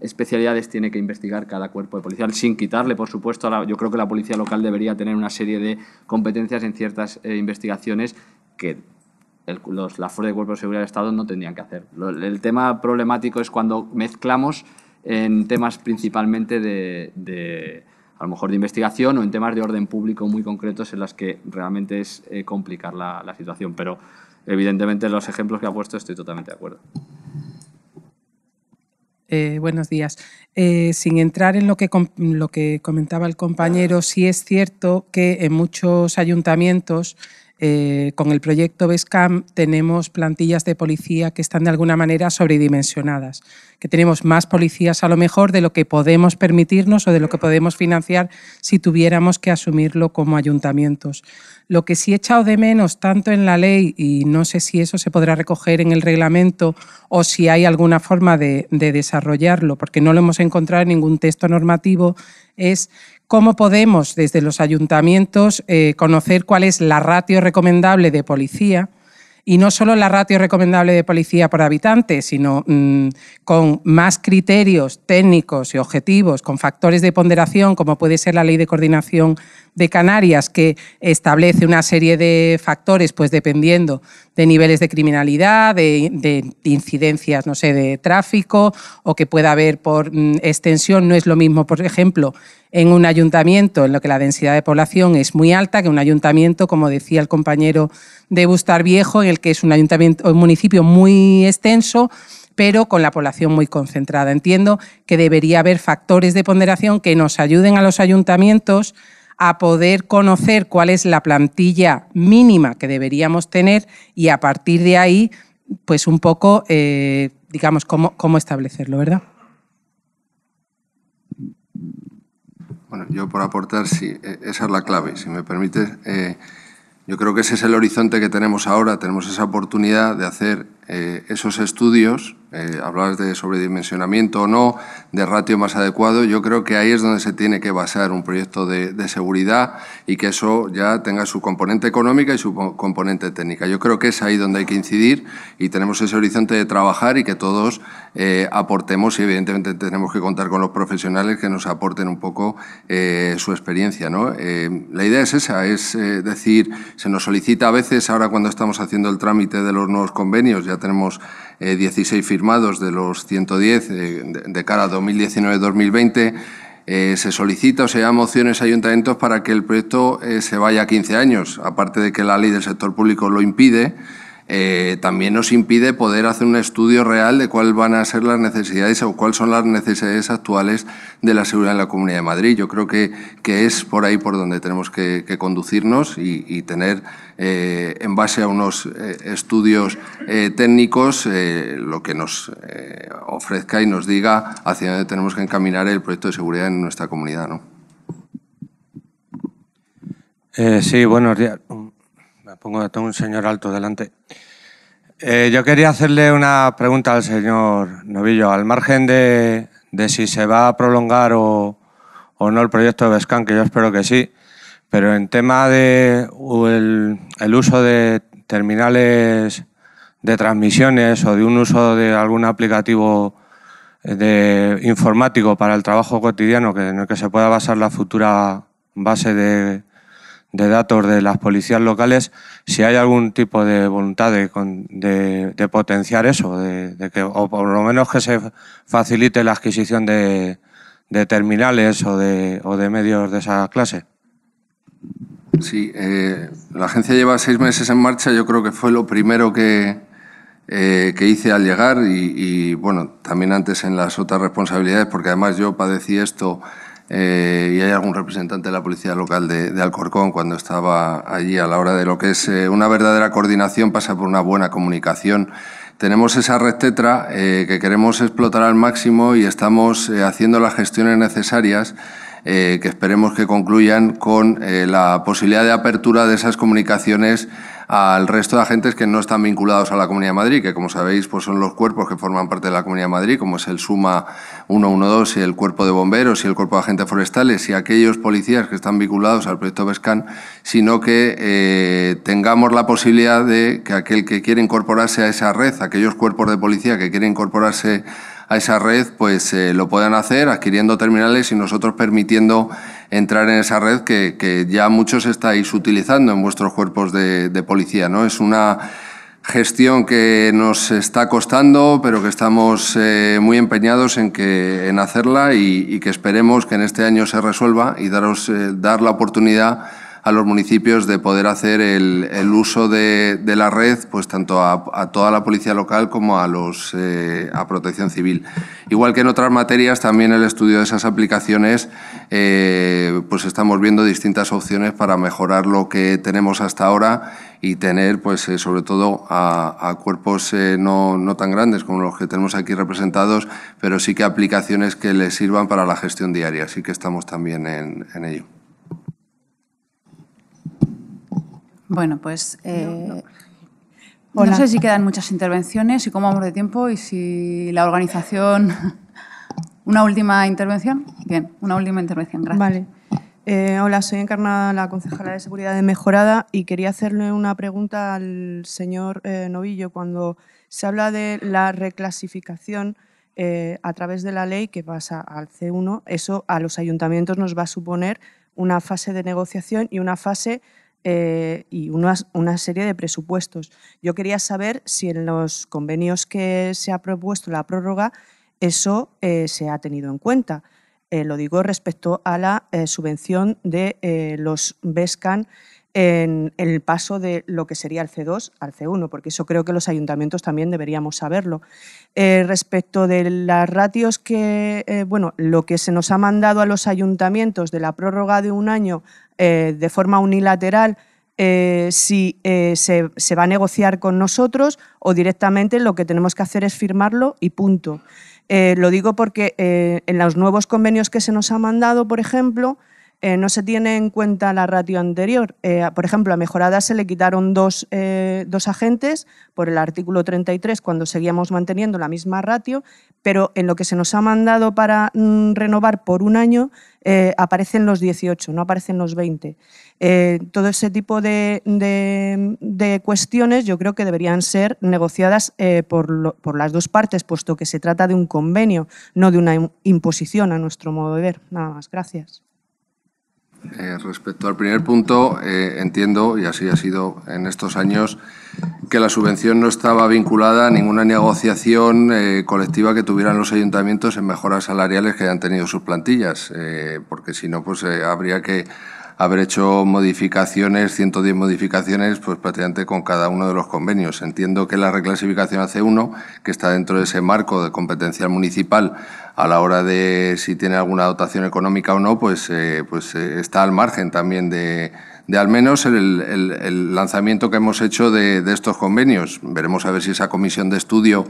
especialidades tiene que investigar cada cuerpo de policial, sin quitarle, por supuesto, yo creo que la policía local debería tener una serie de competencias en ciertas eh, investigaciones que los, las fuerzas de cuerpo de seguridad del Estado no tendrían que hacer. el tema problemático es cuando mezclamos en temas principalmente de a lo mejor de investigación o en temas de orden público muy concretos en las que realmente es eh, complicar la, situación. Pero evidentemente los ejemplos que ha puesto estoy totalmente de acuerdo. Eh, buenos días. Eh, sin entrar en lo que, lo que comentaba el compañero, sí es cierto que en muchos ayuntamientos eh, con el proyecto BESCAM tenemos plantillas de policía que están de alguna manera sobredimensionadas, que tenemos más policías a lo mejor de lo que podemos permitirnos o de lo que podemos financiar si tuviéramos que asumirlo como ayuntamientos. Lo que sí he echado de menos tanto en la ley, y no sé si eso se podrá recoger en el reglamento o si hay alguna forma de, de desarrollarlo, porque no lo hemos encontrado en ningún texto normativo, es ¿Cómo podemos desde los ayuntamientos eh, conocer cuál es la ratio recomendable de policía? Y no solo la ratio recomendable de policía por habitante, sino mm, con más criterios técnicos y objetivos, con factores de ponderación, como puede ser la ley de coordinación de Canarias que establece una serie de factores, pues dependiendo de niveles de criminalidad, de, incidencias, no sé, de tráfico o que pueda haber por mm, extensión. No es lo mismo, por ejemplo, en un ayuntamiento en lo que la densidad de población es muy alta que un ayuntamiento, como decía el compañero de Bustar Viejo, en el que es un ayuntamiento, un municipio muy extenso pero con la población muy concentrada. Entiendo que debería haber factores de ponderación que nos ayuden a los ayuntamientos a poder conocer cuál es la plantilla mínima que deberíamos tener y a partir de ahí, pues un poco, eh, digamos, cómo, cómo establecerlo, ¿verdad? Bueno, yo por aportar, sí, e, esa es la clave, si me permites. Eh, yo creo que ese es el horizonte que tenemos ahora, tenemos esa oportunidad de hacer eh, esos estudios, eh, hablabas de sobredimensionamiento o no, de ratio más adecuado, yo creo que ahí es donde se tiene que basar un proyecto de, seguridad y que eso ya tenga su componente económica y su componente técnica. Yo creo que es ahí donde hay que incidir y tenemos ese horizonte de trabajar y que todos eh, aportemos y evidentemente tenemos que contar con los profesionales que nos aporten un poco eh, su experiencia. ¿no? la idea es esa, es decir, se nos solicita a veces ahora cuando estamos haciendo el trámite de los nuevos convenios, tenemos 16 eh, firmados de los 110 eh, de, cara a 2019-2020. Eh, se solicita o se llama mociones a ayuntamientos para que el proyecto se vaya a 15 años, aparte de que la ley del sector público lo impide. Eh, también nos impide poder hacer un estudio real de cuáles van a ser las necesidades o cuáles son las necesidades actuales de la seguridad en la Comunidad de Madrid. Yo creo que, que es por ahí por donde tenemos que, conducirnos y, tener, eh, en base a unos eh, estudios técnicos, lo que nos ofrezca y nos diga hacia dónde tenemos que encaminar el proyecto de seguridad en nuestra comunidad. ¿no? sí, buenos días pongo, tengo un señor alto delante. Eh, yo quería hacerle una pregunta al señor Novillo. Al margen de, si se va a prolongar o, no el proyecto de Bescan, que yo espero que sí, pero en tema de el uso de terminales de transmisiones o de un uso de algún aplicativo de informático para el trabajo cotidiano que, en el que se pueda basar la futura base de, de datos de las policías locales, si hay algún tipo de voluntad de, de, potenciar eso, de, que, o por lo menos que se facilite la adquisición de, terminales o de, o de medios de esa clase. Sí, eh, la agencia lleva seis meses en marcha, yo creo que fue lo primero que, eh, que hice al llegar y, y, bueno, también antes en las otras responsabilidades, porque además yo padecí esto eh, y hay algún representante de la policía local de, Alcorcón cuando estaba allí a la hora de lo que es eh, una verdadera coordinación pasa por una buena comunicación. Tenemos esa red tetra eh, que queremos explotar al máximo y estamos haciendo las gestiones necesarias que esperemos que concluyan con la posibilidad de apertura de esas comunicaciones al resto de agentes que no están vinculados a la Comunidad de Madrid, que como sabéis pues son los cuerpos que forman parte de la Comunidad de Madrid, como es el SUMA 112 y el Cuerpo de Bomberos y el Cuerpo de Agentes Forestales y aquellos policías que están vinculados al proyecto Vescan, sino que eh, tengamos la posibilidad de que aquel que quiere incorporarse a esa red, aquellos cuerpos de policía que quieren incorporarse a esa red, pues eh, lo puedan hacer adquiriendo terminales y nosotros permitiendo entrar en esa red que, ya muchos estáis utilizando en vuestros cuerpos de, policía. ¿no? Es una gestión que nos está costando, pero que estamos eh, muy empeñados en, que, en hacerla y, que esperemos que en este año se resuelva y daros, eh, dar la oportunidad a los municipios de poder hacer el, el uso de, la red, pues tanto a, a, toda la policía local como a los eh, a Protección Civil. Igual que en otras materias, también el estudio de esas aplicaciones, eh, pues estamos viendo distintas opciones para mejorar lo que tenemos hasta ahora y tener, pues eh, sobre todo, a, cuerpos no, no tan grandes como los que tenemos aquí representados, pero sí que aplicaciones que les sirvan para la gestión diaria. Así que estamos también en, en ello. Bueno, pues no, eh, sé si quedan muchas intervenciones y cómo vamos de tiempo y si la organización... Una última intervención. Bien, una última intervención. Gracias. Eh, hola, soy Encarnada, la concejala de Seguridad de Mejorada, y quería hacerle una pregunta al señor eh, Novillo. Cuando se habla de la reclasificación a través de la ley que pasa al C1, eso a los ayuntamientos nos va a suponer una fase de negociación y una fase eh, y una, serie de presupuestos. Yo quería saber si en los convenios que se ha propuesto la prórroga eso eh, se ha tenido en cuenta. Eh, lo digo respecto a la subvención de los BESCAN en el paso de lo que sería el C2 al C1, porque eso creo que los ayuntamientos también deberíamos saberlo. respecto de las ratios que, bueno, lo que se nos ha mandado a los ayuntamientos de la prórroga de un año eh, de forma unilateral eh, si eh, se, va a negociar con nosotros o directamente lo que tenemos que hacer es firmarlo y punto. lo digo porque en los nuevos convenios que se nos ha mandado, por ejemplo, eh, no se tiene en cuenta la ratio anterior. Eh, por ejemplo, a Mejorada se le quitaron dos, eh, agentes por el artículo 33 cuando seguíamos manteniendo la misma ratio, pero en lo que se nos ha mandado para mm, renovar por un año aparecen los 18, no aparecen los 20. todo ese tipo de, cuestiones yo creo que deberían ser negociadas por, por las dos partes, puesto que se trata de un convenio, no de una imposición a nuestro modo de ver. Nada más, gracias. Eh, respecto al primer punto, eh, entiendo, y así ha sido en estos años, que la subvención no estaba vinculada a ninguna negociación eh, colectiva que tuvieran los ayuntamientos en mejoras salariales que hayan tenido sus plantillas, porque si no, pues habría que haber hecho modificaciones, 110 modificaciones, pues prácticamente con cada uno de los convenios. Entiendo que la reclasificación hace uno, que está dentro de ese marco de competencia municipal, a la hora de si tiene alguna dotación económica o no, pues, eh, pues eh, está al margen también de, al menos el, lanzamiento que hemos hecho de, estos convenios. Veremos a ver si esa comisión de estudio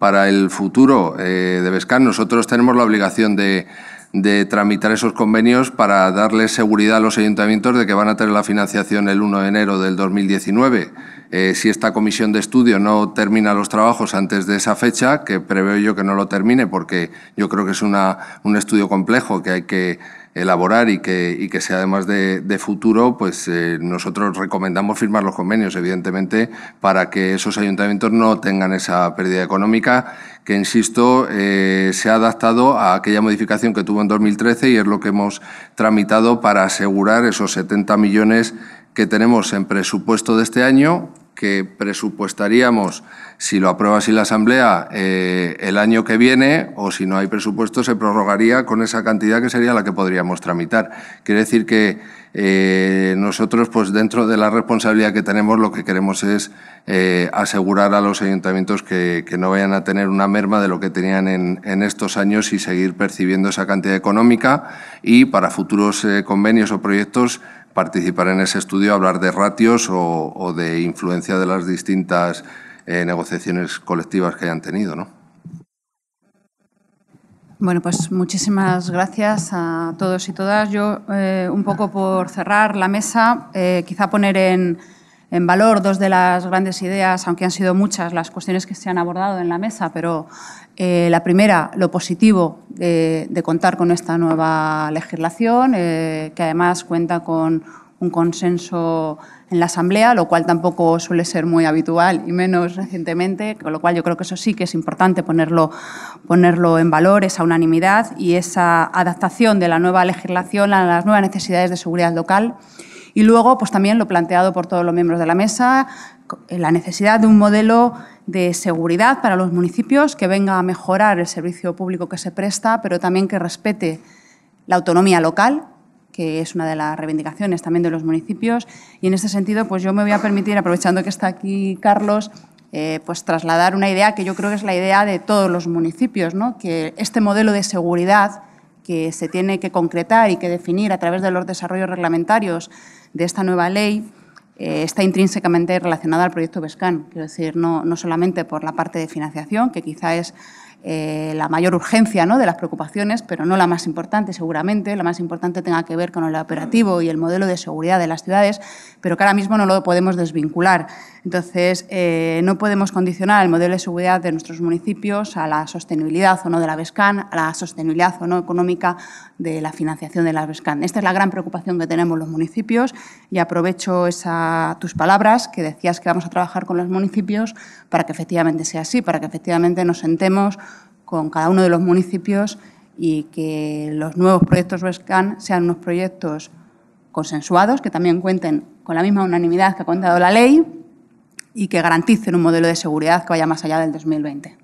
para el futuro eh, de Vescar. Nosotros tenemos la obligación de de tramitar esos convenios para darle seguridad a los ayuntamientos de que van a tener la financiación el 1 de enero del 2019. Eh, si esta comisión de estudio no termina los trabajos antes de esa fecha, que preveo yo que no lo termine porque yo creo que es una, un estudio complejo que hay que elaborar y que, que sea además de, futuro, pues eh, nosotros recomendamos firmar los convenios, evidentemente, para que esos ayuntamientos no tengan esa pérdida económica que, insisto, eh, se ha adaptado a aquella modificación que tuvo en 2013 y es lo que hemos tramitado para asegurar esos 70 millones que tenemos en presupuesto de este año que presupuestaríamos, si lo aprueba así la Asamblea, eh, el año que viene, o si no hay presupuesto, se prorrogaría con esa cantidad que sería la que podríamos tramitar. Quiere decir que eh, nosotros, pues dentro de la responsabilidad que tenemos, lo que queremos es eh, asegurar a los ayuntamientos que, no vayan a tener una merma de lo que tenían en, estos años y seguir percibiendo esa cantidad económica y para futuros convenios o proyectos participar en ese estudio, hablar de ratios o, de influencia de las distintas eh, negociaciones colectivas que hayan tenido, ¿no? Bueno, pues muchísimas gracias a todos y todas. Yo, eh, un poco por cerrar la mesa, eh, quizá poner en, en, valor dos de las grandes ideas, aunque han sido muchas las cuestiones que se han abordado en la mesa, pero eh, la primera, lo positivo de, contar con esta nueva legislación, eh, que además cuenta con un consenso en la Asamblea, lo cual tampoco suele ser muy habitual y menos recientemente, con lo cual yo creo que eso sí que es importante ponerlo, ponerlo en valor, esa unanimidad y esa adaptación de la nueva legislación a las nuevas necesidades de seguridad local. Y luego, pues también lo planteado por todos los miembros de la mesa, la necesidad de un modelo de seguridad para los municipios que venga a mejorar el servicio público que se presta, pero también que respete la autonomía local, que es una de las reivindicaciones también de los municipios. Y en este sentido, pues yo me voy a permitir, aprovechando que está aquí Carlos, eh, pues trasladar una idea que yo creo que es la idea de todos los municipios, que este modelo de seguridad que se tiene que concretar y que definir a través de los desarrollos reglamentarios de esta nueva ley, eh, está intrínsecamente relacionada al proyecto Vescan, quiero decir, no, no solamente por la parte de financiación, que quizá es eh, la mayor urgencia de las preocupaciones, pero no la más importante seguramente. La más importante tenga que ver con el operativo y el modelo de seguridad de las ciudades, pero que ahora mismo no lo podemos desvincular. Entonces, eh, no podemos condicionar el modelo de seguridad de nuestros municipios a la sostenibilidad o no de la BESCAN, a la sostenibilidad o no económica de la financiación de la BESCAN. Esta es la gran preocupación que tenemos los municipios y aprovecho esa, tus palabras que decías que vamos a trabajar con los municipios para que efectivamente sea así, para que efectivamente nos sentemos con cada uno de los municipios y que los nuevos proyectos Rescan sean unos proyectos consensuados, que también cuenten con la misma unanimidad que ha contado la ley y que garanticen un modelo de seguridad que vaya más allá del 2020.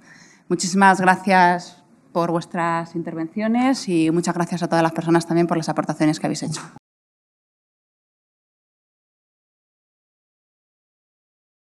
Muchísimas gracias por vuestras intervenciones y muchas gracias a todas las personas también por las aportaciones que habéis hecho.